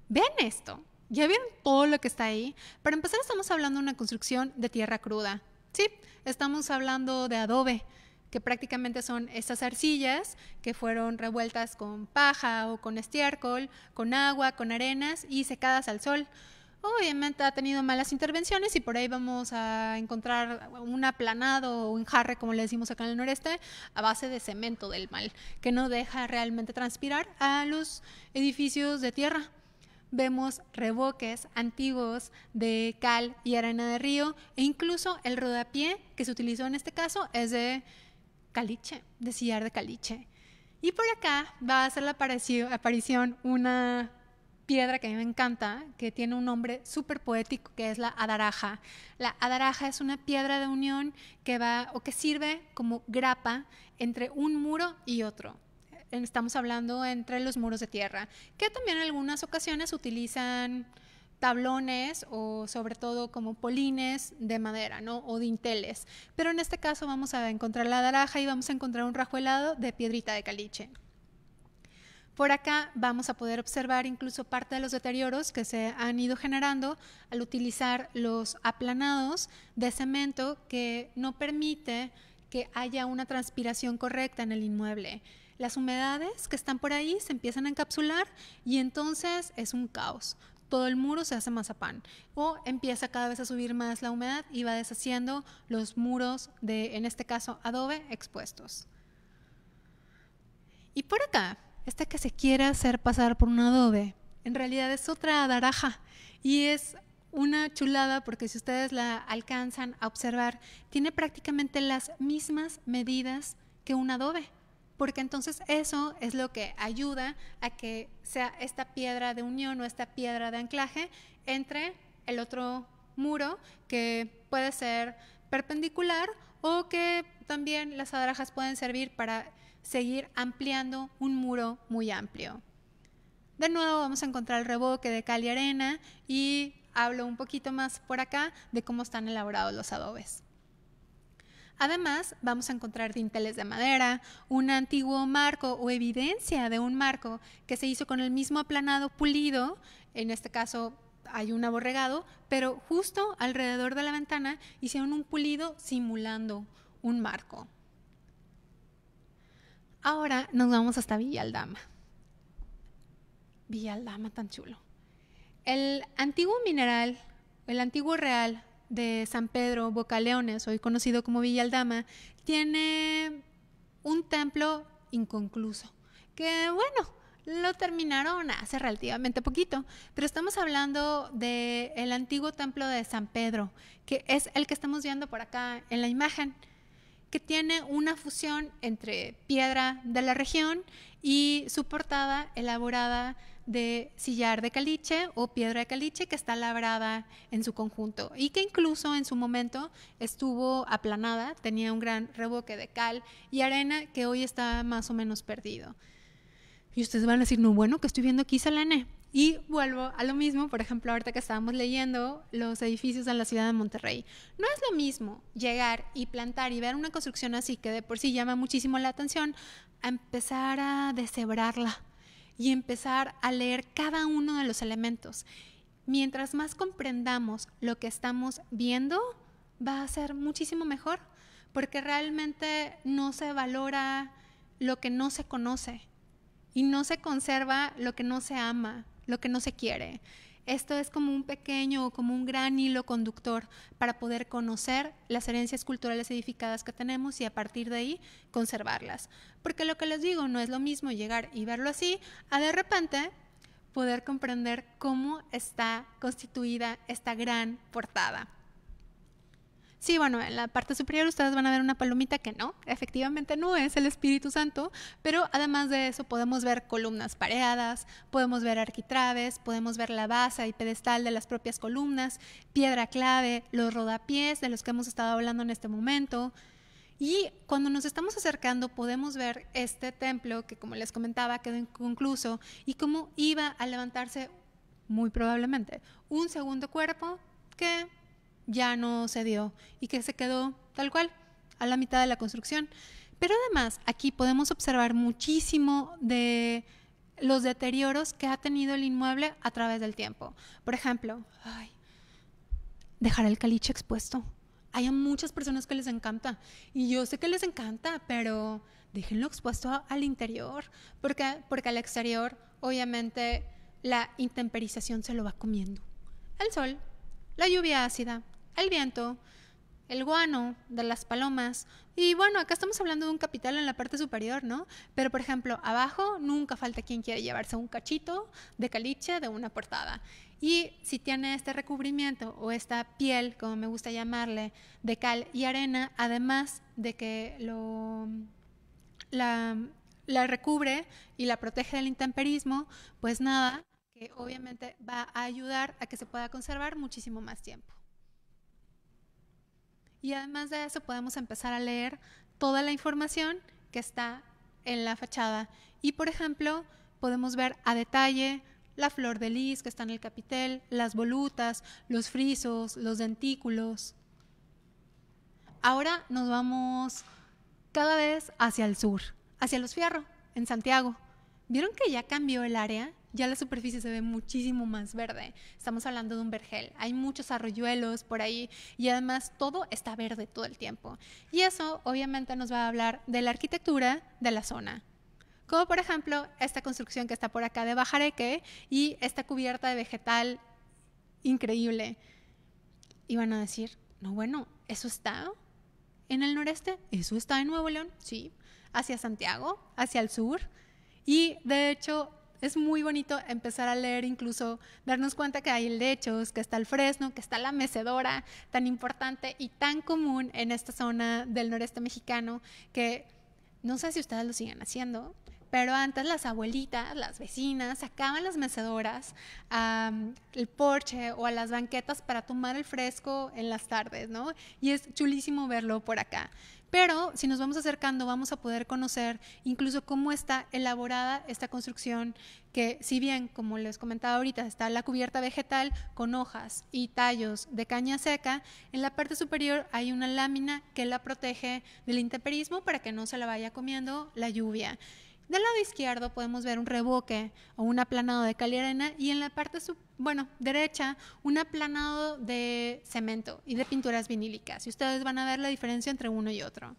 Vean esto. ¿Ya vieron todo lo que está ahí? Para empezar estamos hablando de una construcción de tierra cruda. Sí, estamos hablando de adobe, que prácticamente son estas arcillas que fueron revueltas con paja o con estiércol, con agua, con arenas y secadas al sol. Obviamente ha tenido malas intervenciones y por ahí vamos a encontrar un aplanado o un jarre, como le decimos acá en el noreste, a base de cemento del mal, que no deja realmente transpirar a los edificios de tierra vemos reboques antiguos de cal y arena de río e incluso el rodapié que se utilizó en este caso es de caliche, de sillar de caliche. Y por acá va a hacer la aparición una piedra que a mí me encanta, que tiene un nombre súper poético, que es la adaraja. La adaraja es una piedra de unión que va o que sirve como grapa entre un muro y otro estamos hablando entre los muros de tierra, que también en algunas ocasiones utilizan tablones o sobre todo como polines de madera, ¿no? O dinteles. Pero en este caso vamos a encontrar la daraja y vamos a encontrar un rajuelado de piedrita de caliche. Por acá vamos a poder observar incluso parte de los deterioros que se han ido generando al utilizar los aplanados de cemento que no permite que haya una transpiración correcta en el inmueble. Las humedades que están por ahí se empiezan a encapsular y entonces es un caos. Todo el muro se hace mazapán o empieza cada vez a subir más la humedad y va deshaciendo los muros de, en este caso, adobe expuestos. Y por acá, este que se quiere hacer pasar por un adobe, en realidad es otra daraja y es una chulada porque si ustedes la alcanzan a observar, tiene prácticamente las mismas medidas que un adobe, porque entonces eso es lo que ayuda a que sea esta piedra de unión o esta piedra de anclaje entre el otro muro que puede ser perpendicular o que también las adrajas pueden servir para seguir ampliando un muro muy amplio. De nuevo vamos a encontrar el reboque de cal y arena y hablo un poquito más por acá de cómo están elaborados los adobes. Además, vamos a encontrar dinteles de madera, un antiguo marco o evidencia de un marco que se hizo con el mismo aplanado pulido, en este caso hay un aborregado, pero justo alrededor de la ventana hicieron un pulido simulando un marco. Ahora nos vamos hasta Villaldama. Villaldama tan chulo. El antiguo mineral, el antiguo real de San Pedro, Bocaleones, hoy conocido como Villaldama, tiene un templo inconcluso. Que bueno, lo terminaron hace relativamente poquito, pero estamos hablando del el antiguo templo de San Pedro, que es el que estamos viendo por acá en la imagen, que tiene una fusión entre piedra de la región y su portada elaborada de sillar de caliche o piedra de caliche que está labrada en su conjunto y que incluso en su momento estuvo aplanada, tenía un gran reboque de cal y arena que hoy está más o menos perdido. Y ustedes van a decir, no, bueno, que estoy viendo aquí Salene. Y vuelvo a lo mismo, por ejemplo, ahorita que estábamos leyendo los edificios en la ciudad de Monterrey. No es lo mismo llegar y plantar y ver una construcción así que de por sí llama muchísimo la atención, a empezar a deshebrarla y empezar a leer cada uno de los elementos. Mientras más comprendamos lo que estamos viendo, va a ser muchísimo mejor, porque realmente no se valora lo que no se conoce y no se conserva lo que no se ama, lo que no se quiere. Esto es como un pequeño o como un gran hilo conductor para poder conocer las herencias culturales edificadas que tenemos y a partir de ahí conservarlas. Porque lo que les digo, no es lo mismo llegar y verlo así a de repente poder comprender cómo está constituida esta gran portada. Sí, bueno, en la parte superior ustedes van a ver una palomita que no, efectivamente no es el Espíritu Santo, pero además de eso podemos ver columnas pareadas, podemos ver arquitraves, podemos ver la base y pedestal de las propias columnas, piedra clave, los rodapiés de los que hemos estado hablando en este momento. Y cuando nos estamos acercando podemos ver este templo que como les comentaba quedó inconcluso y cómo iba a levantarse muy probablemente un segundo cuerpo que ya no se dio y que se quedó tal cual, a la mitad de la construcción. Pero además, aquí podemos observar muchísimo de los deterioros que ha tenido el inmueble a través del tiempo. Por ejemplo, dejar el caliche expuesto. Hay muchas personas que les encanta y yo sé que les encanta, pero déjenlo expuesto al interior, porque al exterior obviamente la intemperización se lo va comiendo. El sol, la lluvia ácida, el viento, el guano de las palomas. Y bueno, acá estamos hablando de un capital en la parte superior, ¿no? Pero por ejemplo, abajo nunca falta quien quiera llevarse un cachito de caliche de una portada. Y si tiene este recubrimiento o esta piel, como me gusta llamarle, de cal y arena, además de que lo la, la recubre y la protege del intemperismo, pues nada, que obviamente va a ayudar a que se pueda conservar muchísimo más tiempo. Y además de eso podemos empezar a leer toda la información que está en la fachada. Y por ejemplo, podemos ver a detalle la flor de lis que está en el capitel, las volutas, los frisos, los dentículos. Ahora nos vamos cada vez hacia el sur, hacia los fierros en Santiago. ¿Vieron que ya cambió el área? ya la superficie se ve muchísimo más verde. Estamos hablando de un vergel. Hay muchos arroyuelos por ahí y además todo está verde todo el tiempo. Y eso obviamente nos va a hablar de la arquitectura de la zona. Como por ejemplo esta construcción que está por acá de Bajareque y esta cubierta de vegetal increíble. Y van a decir, no, bueno, eso está en el noreste, eso está en Nuevo León, sí, hacia Santiago, hacia el sur. Y de hecho, es muy bonito empezar a leer, incluso darnos cuenta que hay lechos, que está el fresno, que está la mecedora, tan importante y tan común en esta zona del noreste mexicano, que no sé si ustedes lo siguen haciendo, pero antes las abuelitas, las vecinas, sacaban las mecedoras al porche o a las banquetas para tomar el fresco en las tardes, ¿no? Y es chulísimo verlo por acá. Pero si nos vamos acercando, vamos a poder conocer incluso cómo está elaborada esta construcción, que si bien, como les comentaba ahorita, está la cubierta vegetal con hojas y tallos de caña seca, en la parte superior hay una lámina que la protege del intemperismo para que no se la vaya comiendo la lluvia. Del lado izquierdo podemos ver un revoque o un aplanado de cal y arena y en la parte bueno, derecha un aplanado de cemento y de pinturas vinílicas. Y ustedes van a ver la diferencia entre uno y otro.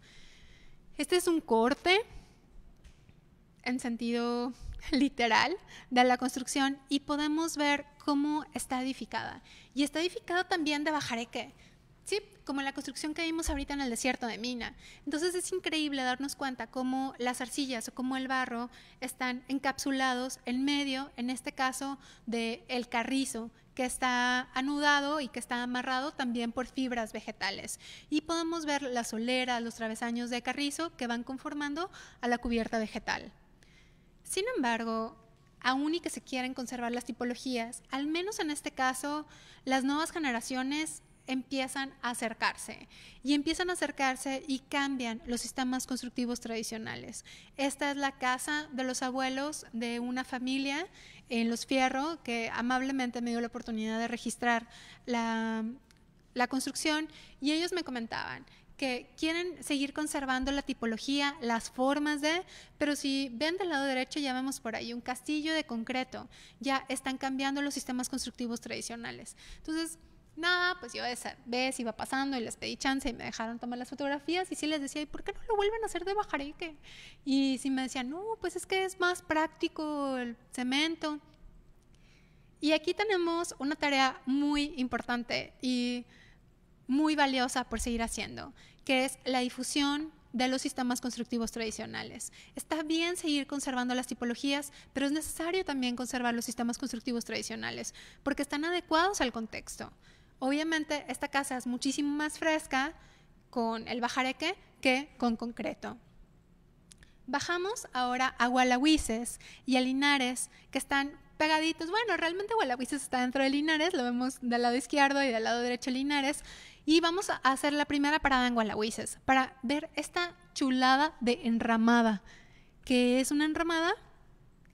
Este es un corte en sentido literal de la construcción y podemos ver cómo está edificada. Y está edificada también de bajareque. Sí, como la construcción que vimos ahorita en el desierto de Mina. Entonces es increíble darnos cuenta cómo las arcillas o cómo el barro están encapsulados en medio, en este caso, del el carrizo que está anudado y que está amarrado también por fibras vegetales. Y podemos ver las oleras, los travesaños de carrizo que van conformando a la cubierta vegetal. Sin embargo, aún y que se quieren conservar las tipologías, al menos en este caso, las nuevas generaciones empiezan a acercarse y empiezan a acercarse y cambian los sistemas constructivos tradicionales. Esta es la casa de los abuelos de una familia en Los Fierro que amablemente me dio la oportunidad de registrar la, construcción y ellos me comentaban que quieren seguir conservando la tipología, las formas de, pero si ven del lado derecho ya vemos por ahí un castillo de concreto, ya están cambiando los sistemas constructivos tradicionales. Entonces, Nada, pues yo vez iba pasando y les pedí chance y me dejaron tomar las fotografías y sí les decía, ¿y por qué no lo vuelven a hacer de bajareque? Y si me decían, no, pues es que es más práctico el cemento. Y aquí tenemos una tarea muy importante y muy valiosa por seguir haciendo, que es la difusión de los sistemas constructivos tradicionales. Está bien seguir conservando las tipologías, pero es necesario también conservar los sistemas constructivos tradicionales, porque están adecuados al contexto. Obviamente esta casa es muchísimo más fresca con el bajareque que con concreto. Bajamos ahora a Gualahuises y a Linares, que están pegaditos. Bueno, realmente Gualahuises está dentro de Linares, lo vemos del lado izquierdo y del lado derecho Linares. Y vamos a hacer la primera parada en Gualahuises para ver esta chulada de enramada, que es una enramada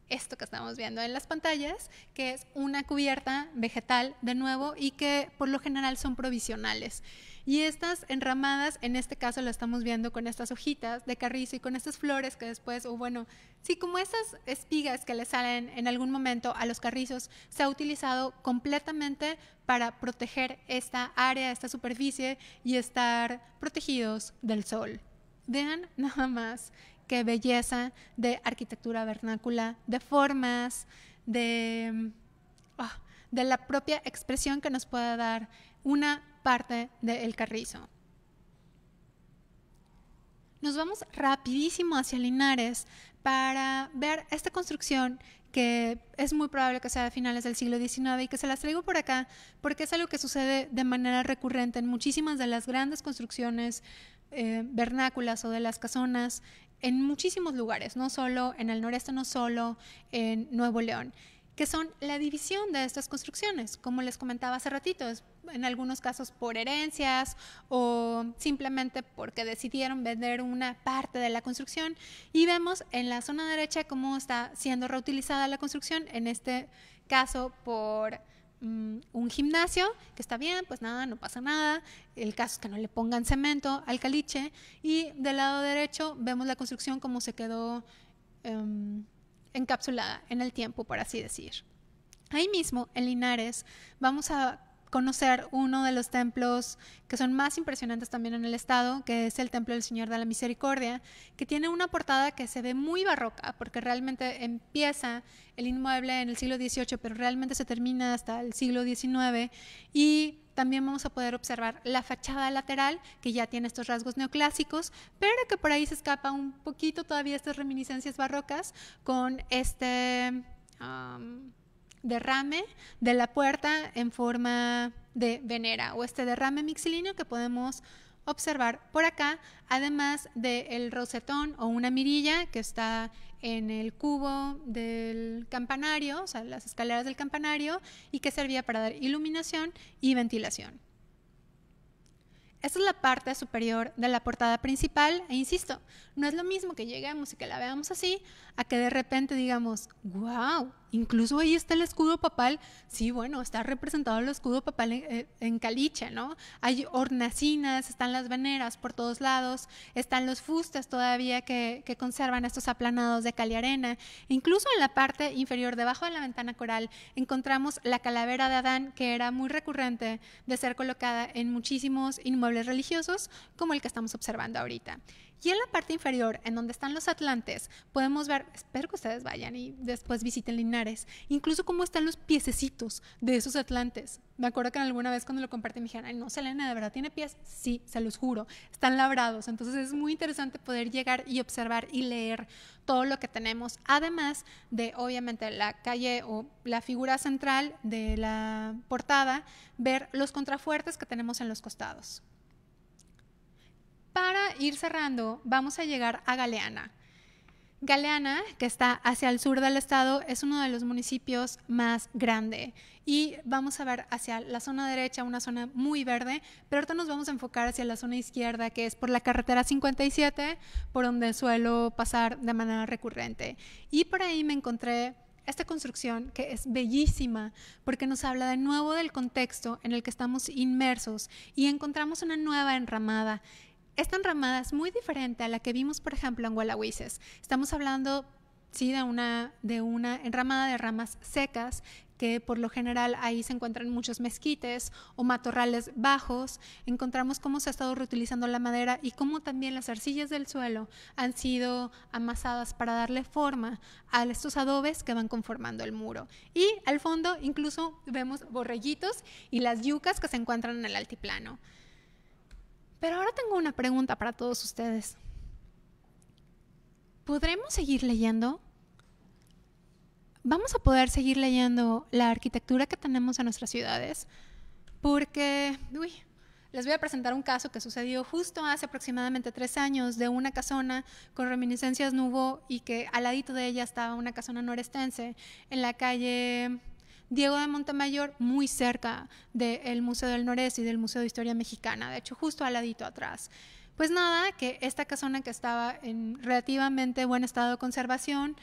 esto que estamos viendo en las pantallas, que es una cubierta vegetal de nuevo y que por lo general son provisionales. Y estas enramadas, en este caso lo estamos viendo con estas hojitas de carrizo y con estas flores que después, o bueno, sí, como esas espigas que le salen en algún momento a los carrizos, se ha utilizado completamente para proteger esta área, esta superficie y estar protegidos del sol. Vean nada más qué belleza de arquitectura vernácula, de formas, de, ah, de la propia expresión que nos pueda dar una parte del carrizo. Nos vamos rapidísimo hacia Linares para ver esta construcción que es muy probable que sea de finales del siglo XIX y que se las traigo por acá porque es algo que sucede de manera recurrente en muchísimas de las grandes construcciones eh, vernáculas o de las casonas en muchísimos lugares, no solo en el noreste, no solo en Nuevo León, que son la división de estas construcciones, como les comentaba hace ratito, en algunos casos por herencias o simplemente porque decidieron vender una parte de la construcción y vemos en la zona derecha cómo está siendo reutilizada la construcción, en este caso por Mm, un gimnasio, que está bien, pues nada, no pasa nada. El caso es que no le pongan cemento al caliche. Y del lado derecho vemos la construcción como se quedó em, encapsulada en el tiempo, por así decir. Ahí mismo, en Linares, vamos a conocer uno de los templos que son más impresionantes también en el estado, que es el Templo del Señor de la Misericordia, que tiene una portada que se ve muy barroca, porque realmente empieza el inmueble en el siglo XVIII, pero realmente se termina hasta el siglo XIX, y también vamos a poder observar la fachada lateral, que ya tiene estos rasgos neoclásicos, pero que por ahí se escapa un poquito todavía estas reminiscencias barrocas con este derrame de la puerta en forma de venera o este derrame mixilíneo que podemos observar por acá, además del rosetón o una mirilla que está en el cubo del campanario, o sea, las escaleras del campanario, y que servía para dar iluminación y ventilación. Esta es la parte superior de la portada principal e insisto, no es lo mismo que lleguemos y que la veamos así, a que de repente digamos, wow, Incluso ahí está el escudo papal, sí, bueno, está representado el escudo papal eh, en, caliche, ¿no? Hay hornacinas, están las veneras por todos lados, están los fustes todavía que, que conservan estos aplanados de caliarena. Incluso en la parte inferior, debajo de la ventana coral, encontramos la calavera de Adán, que era muy recurrente de ser colocada en muchísimos inmuebles religiosos, como el que estamos observando ahorita. Y en la parte inferior, en donde están los atlantes, podemos ver, espero que ustedes vayan y después visiten Linares, incluso cómo están los piececitos de esos atlantes. Me acuerdo que alguna vez cuando lo compartí me dijeron, ay, no, Selena, ¿de verdad tiene pies? Sí, se los juro, están labrados. Entonces es muy interesante poder llegar y observar y leer todo lo que tenemos, además de, obviamente, la calle o la figura central de la portada, ver los contrafuertes que tenemos en los costados. Para ir cerrando, vamos a llegar a Galeana. Galeana, que está hacia el sur del estado, es uno de los municipios más grande. Y vamos a ver hacia la zona derecha, una zona muy verde, pero ahorita nos vamos a enfocar hacia la zona izquierda, que es por la carretera 57, por donde suelo pasar de manera recurrente. Y por ahí me encontré esta construcción que es bellísima porque nos habla de nuevo del contexto en el que estamos inmersos y encontramos una nueva enramada esta enramada es muy diferente a la que vimos, por ejemplo, en Gualahuises. Estamos hablando, sí, de una, de una enramada de ramas secas que por lo general ahí se encuentran muchos mezquites o matorrales bajos. Encontramos cómo se ha estado reutilizando la madera y cómo también las arcillas del suelo han sido amasadas para darle forma a estos adobes que van conformando el muro. Y al fondo incluso vemos borrellitos y las yucas que se encuentran en el altiplano. Pero ahora tengo una pregunta para todos ustedes. ¿Podremos seguir leyendo? ¿Vamos a poder seguir leyendo la arquitectura que tenemos en nuestras ciudades? Porque, uy, les voy a presentar un caso que sucedió justo hace aproximadamente tres años de una casona con reminiscencias Nubo y que al ladito de ella estaba una casona norestense en la calle Diego de Montemayor, muy cerca del Museo del Noreste y del Museo de Historia Mexicana, de hecho justo al ladito atrás. Pues nada, que esta casona que estaba en relativamente buen estado de conservación,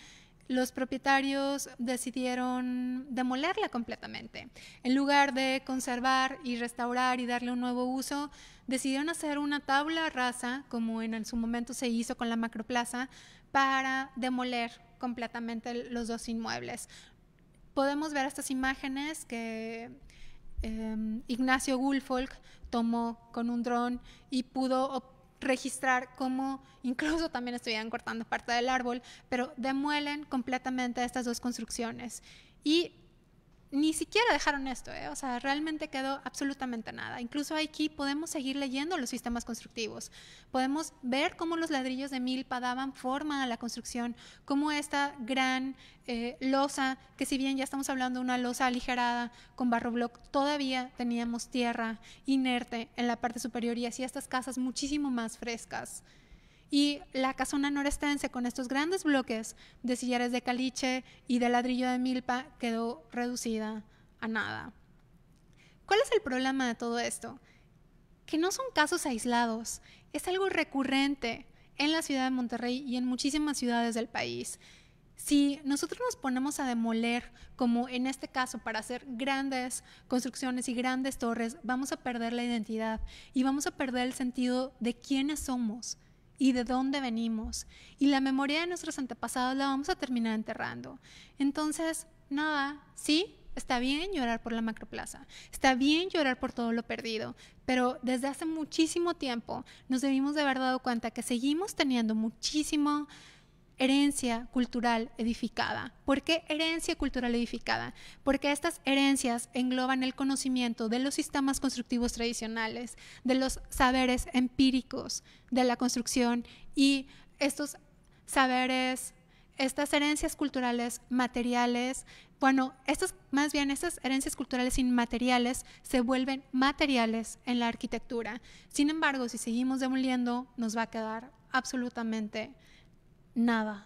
los propietarios decidieron demolerla completamente. En lugar de conservar y restaurar y darle un nuevo uso, decidieron hacer una tabla rasa, como en su momento se hizo con la macroplaza, para demoler completamente los dos inmuebles podemos ver estas imágenes que em, Ignacio Gulfolk tomó con un dron y pudo registrar cómo incluso también estuvieran cortando parte del árbol, pero demuelen completamente estas dos construcciones. Y ni siquiera dejaron esto, ¿eh? o sea, realmente quedó absolutamente nada. Incluso aquí podemos seguir leyendo los sistemas constructivos, podemos ver cómo los ladrillos de milpa daban forma a la construcción, cómo esta gran loza, eh, losa, que si bien ya estamos hablando de una losa aligerada con barro block, todavía teníamos tierra inerte en la parte superior y hacía estas casas muchísimo más frescas. Y la casona norestense con estos grandes bloques de sillares de caliche y de ladrillo de milpa quedó reducida a nada. ¿Cuál es el problema de todo esto? Que no son casos aislados, es algo recurrente en la ciudad de Monterrey y en muchísimas ciudades del país. Si nosotros nos ponemos a demoler, como en este caso, para hacer grandes construcciones y grandes torres, vamos a perder la identidad y vamos a perder el sentido de quiénes somos y de dónde venimos. Y la memoria de nuestros antepasados la vamos a terminar enterrando. Entonces, nada, sí, está bien llorar por la macroplaza, está bien llorar por todo lo perdido, pero desde hace muchísimo tiempo nos debimos de haber dado cuenta que seguimos teniendo muchísimo herencia cultural edificada. ¿Por qué herencia cultural edificada? Porque estas herencias engloban el conocimiento de los sistemas constructivos tradicionales, de los saberes empíricos de la construcción y estos saberes, estas herencias culturales materiales, bueno, estas más bien estas herencias culturales inmateriales se vuelven materiales en la arquitectura. Sin embargo, si seguimos demoliendo, nos va a quedar absolutamente nada.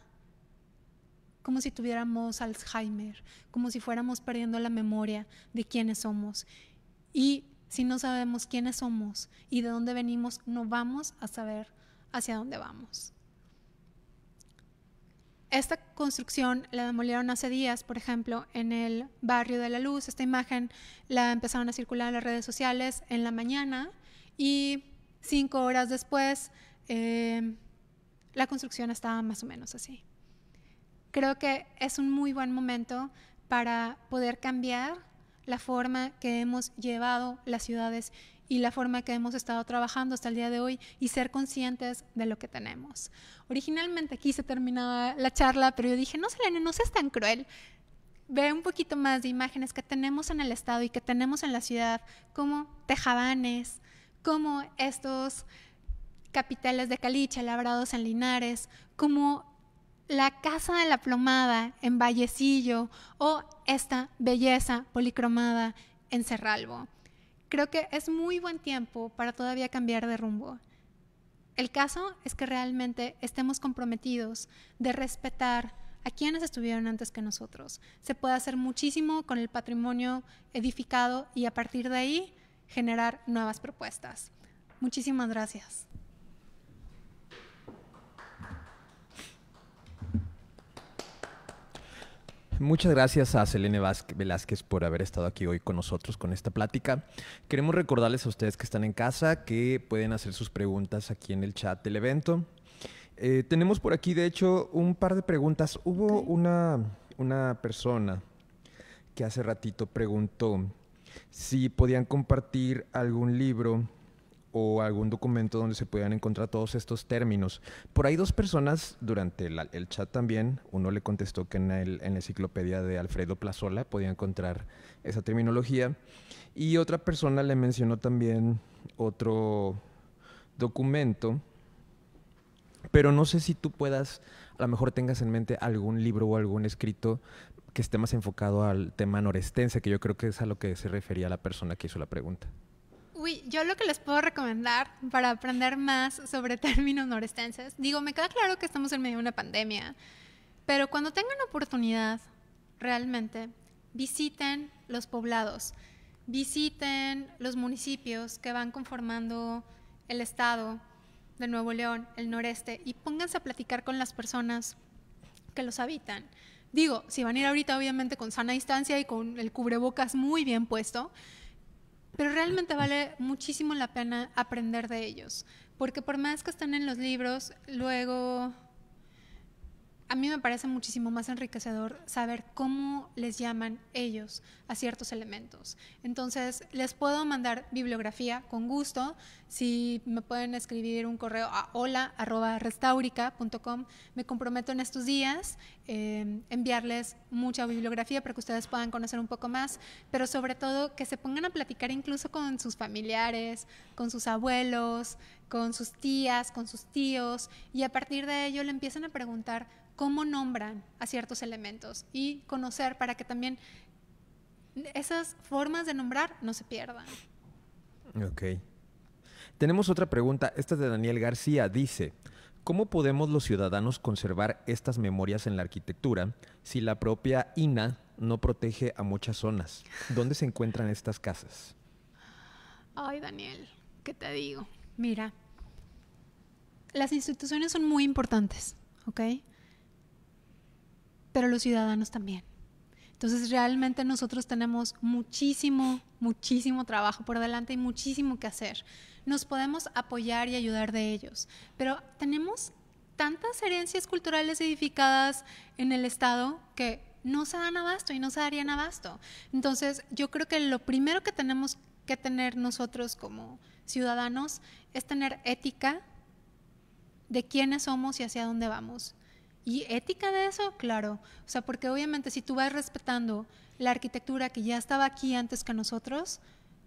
Como si tuviéramos Alzheimer, como si fuéramos perdiendo la memoria de quiénes somos. Y si no sabemos quiénes somos y de dónde venimos, no vamos a saber hacia dónde vamos. Esta construcción la demolieron hace días, por ejemplo, en el barrio de la Luz. Esta imagen la empezaron a circular en las redes sociales en la mañana y cinco horas después eh, la construcción estaba más o menos así. Creo que es un muy buen momento para poder cambiar la forma que hemos llevado las ciudades y la forma que hemos estado trabajando hasta el día de hoy y ser conscientes de lo que tenemos. Originalmente aquí se terminaba la charla, pero yo dije, no, Selene, no seas tan cruel. Ve un poquito más de imágenes que tenemos en el estado y que tenemos en la ciudad, como tejabanes, como estos capitales de Caliche, Labrados en Linares, como la Casa de la Plomada en Vallecillo o esta belleza policromada en Cerralbo. Creo que es muy buen tiempo para todavía cambiar de rumbo. El caso es que realmente estemos comprometidos de respetar a quienes estuvieron antes que nosotros. Se puede hacer muchísimo con el patrimonio edificado y a partir de ahí generar nuevas propuestas. Muchísimas gracias. Muchas gracias a Selene Velázquez por haber estado aquí hoy con nosotros con esta plática. Queremos recordarles a ustedes que están en casa que pueden hacer sus preguntas aquí en el chat del evento. Eh, tenemos por aquí, de hecho, un par de preguntas. Hubo una, una persona que hace ratito preguntó si podían compartir algún libro o algún documento donde se puedan encontrar todos estos términos. Por ahí dos personas durante el chat también, uno le contestó que en, en la enciclopedia de Alfredo Plazola podía encontrar esa terminología y otra persona le mencionó también otro documento, pero no sé si tú puedas, a lo mejor tengas en mente algún libro o algún escrito que esté más enfocado al tema norestense, que yo creo que es a lo que se refería la persona que hizo la pregunta. Uy, yo lo que les puedo recomendar para aprender más sobre términos norestenses, digo, me queda claro que estamos en medio de una pandemia, pero cuando tengan oportunidad, realmente, visiten los poblados, visiten los municipios que van conformando el estado de Nuevo León, el noreste, y pónganse a platicar con las personas que los habitan. Digo, si van a ir ahorita, obviamente con sana distancia y con el cubrebocas muy bien puesto, pero realmente vale muchísimo la pena aprender de ellos, porque por más que estén en los libros, luego a mí me parece muchísimo más enriquecedor saber cómo les llaman ellos a ciertos elementos. Entonces, les puedo mandar bibliografía con gusto. Si me pueden escribir un correo a hola.restaurica.com, me comprometo en estos días eh, enviarles mucha bibliografía para que ustedes puedan conocer un poco más, pero sobre todo que se pongan a platicar incluso con sus familiares, con sus abuelos, con sus tías, con sus tíos, y a partir de ello le empiezan a preguntar cómo nombran a ciertos elementos y conocer para que también esas formas de nombrar no se pierdan. Ok. Tenemos otra pregunta, esta es de Daniel García, dice, ¿cómo podemos los ciudadanos conservar estas memorias en la arquitectura si la propia INA no protege a muchas zonas? ¿Dónde se encuentran estas casas? Ay, Daniel, ¿qué te digo? Mira, las instituciones son muy importantes, ¿ok? pero los ciudadanos también. Entonces realmente nosotros tenemos muchísimo, muchísimo trabajo por delante y muchísimo que hacer. Nos podemos apoyar y ayudar de ellos, pero tenemos tantas herencias culturales edificadas en el Estado que no se dan abasto y no se darían abasto. Entonces yo creo que lo primero que tenemos que tener nosotros como ciudadanos es tener ética de quiénes somos y hacia dónde vamos. Y ética de eso, claro. O sea, porque obviamente si tú vas respetando la arquitectura que ya estaba aquí antes que nosotros,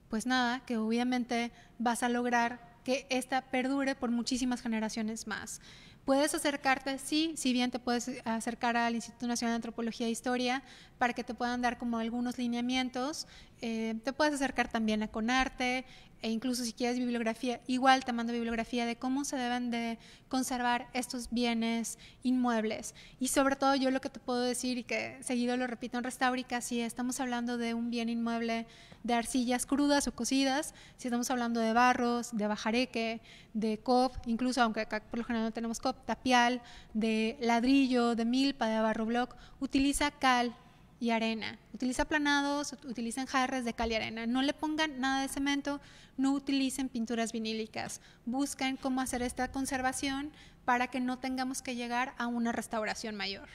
pues nada, que obviamente vas a lograr que esta perdure por muchísimas generaciones más. Puedes acercarte, sí, si bien te puedes acercar al Instituto Nacional de Antropología e Historia para que te puedan dar como algunos lineamientos, eh, te puedes acercar también a Conarte, e incluso si quieres bibliografía, igual te mando bibliografía de cómo se deben de conservar estos bienes inmuebles. Y sobre todo yo lo que te puedo decir y que seguido lo repito en Restaurica, si estamos hablando de un bien inmueble de arcillas crudas o cocidas, si estamos hablando de barros, de bajareque, de cop, incluso aunque acá por lo general no tenemos cop, tapial, de ladrillo, de milpa, de barro block, utiliza cal, y arena. Utiliza planados, utilicen jarras de cal y arena. No le pongan nada de cemento, no utilicen pinturas vinílicas. Busquen cómo hacer esta conservación para que no tengamos que llegar a una restauración mayor.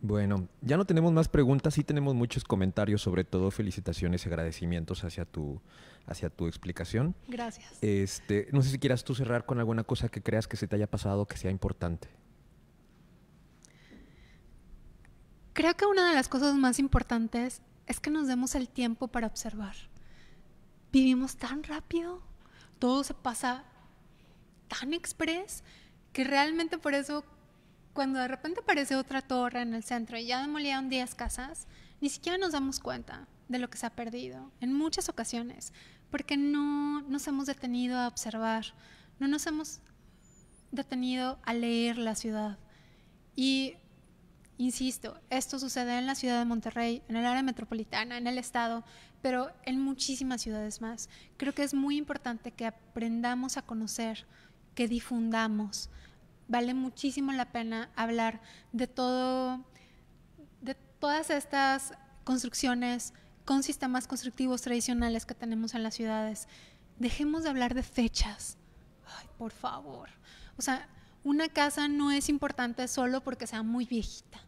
Bueno, ya no tenemos más preguntas, sí tenemos muchos comentarios, sobre todo felicitaciones y agradecimientos hacia tu, hacia tu explicación. Gracias. Este, no sé si quieras tú cerrar con alguna cosa que creas que se te haya pasado que sea importante. Creo que una de las cosas más importantes es que nos demos el tiempo para observar. Vivimos tan rápido, todo se pasa tan express que realmente por eso cuando de repente aparece otra torre en el centro y ya demolieron 10 casas, ni siquiera nos damos cuenta de lo que se ha perdido en muchas ocasiones, porque no nos hemos detenido a observar, no nos hemos detenido a leer la ciudad. Y Insisto, esto sucede en la ciudad de Monterrey, en el área metropolitana, en el estado, pero en muchísimas ciudades más. Creo que es muy importante que aprendamos a conocer, que difundamos. Vale muchísimo la pena hablar de todo, de todas estas construcciones con sistemas constructivos tradicionales que tenemos en las ciudades. Dejemos de hablar de fechas. Ay, por favor. O sea, una casa no es importante solo porque sea muy viejita.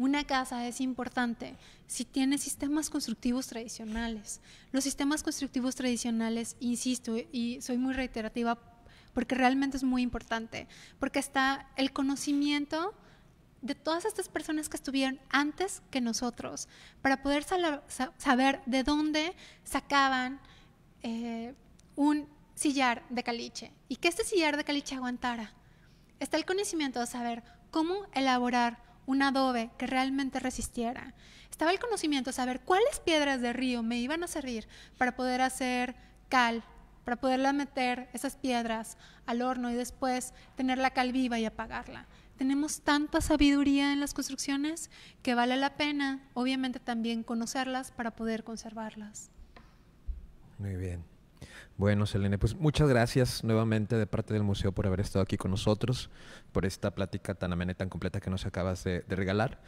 Una casa es importante si tiene sistemas constructivos tradicionales. Los sistemas constructivos tradicionales, insisto, y soy muy reiterativa porque realmente es muy importante, porque está el conocimiento de todas estas personas que estuvieron antes que nosotros, para poder saber de dónde sacaban eh, un sillar de caliche y que este sillar de caliche aguantara. Está el conocimiento de saber cómo elaborar un adobe que realmente resistiera. Estaba el conocimiento, saber cuáles piedras de río me iban a servir para poder hacer cal, para poderla meter esas piedras al horno y después tener la cal viva y apagarla. Tenemos tanta sabiduría en las construcciones que vale la pena, obviamente, también conocerlas para poder conservarlas. Muy bien. Bueno, Selene, pues muchas gracias nuevamente de parte del museo por haber estado aquí con nosotros, por esta plática tan amena y tan completa que nos acabas de, regalar.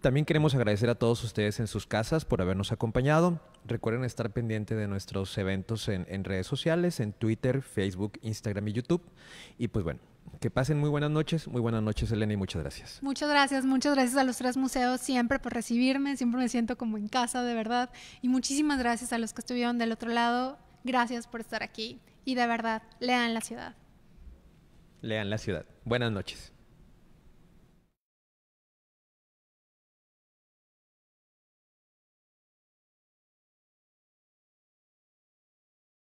También queremos agradecer a todos ustedes en sus casas por habernos acompañado. Recuerden estar pendiente de nuestros eventos en, redes sociales, en Twitter, Facebook, Instagram y YouTube. Y pues bueno, que pasen muy buenas noches, muy buenas noches Selene, y muchas gracias. Muchas gracias, muchas gracias a los tres museos siempre por recibirme, siempre me siento como en casa de verdad y muchísimas gracias a los que estuvieron del otro lado. Gracias por estar aquí y de verdad, lean la ciudad. Lean la ciudad. Buenas noches.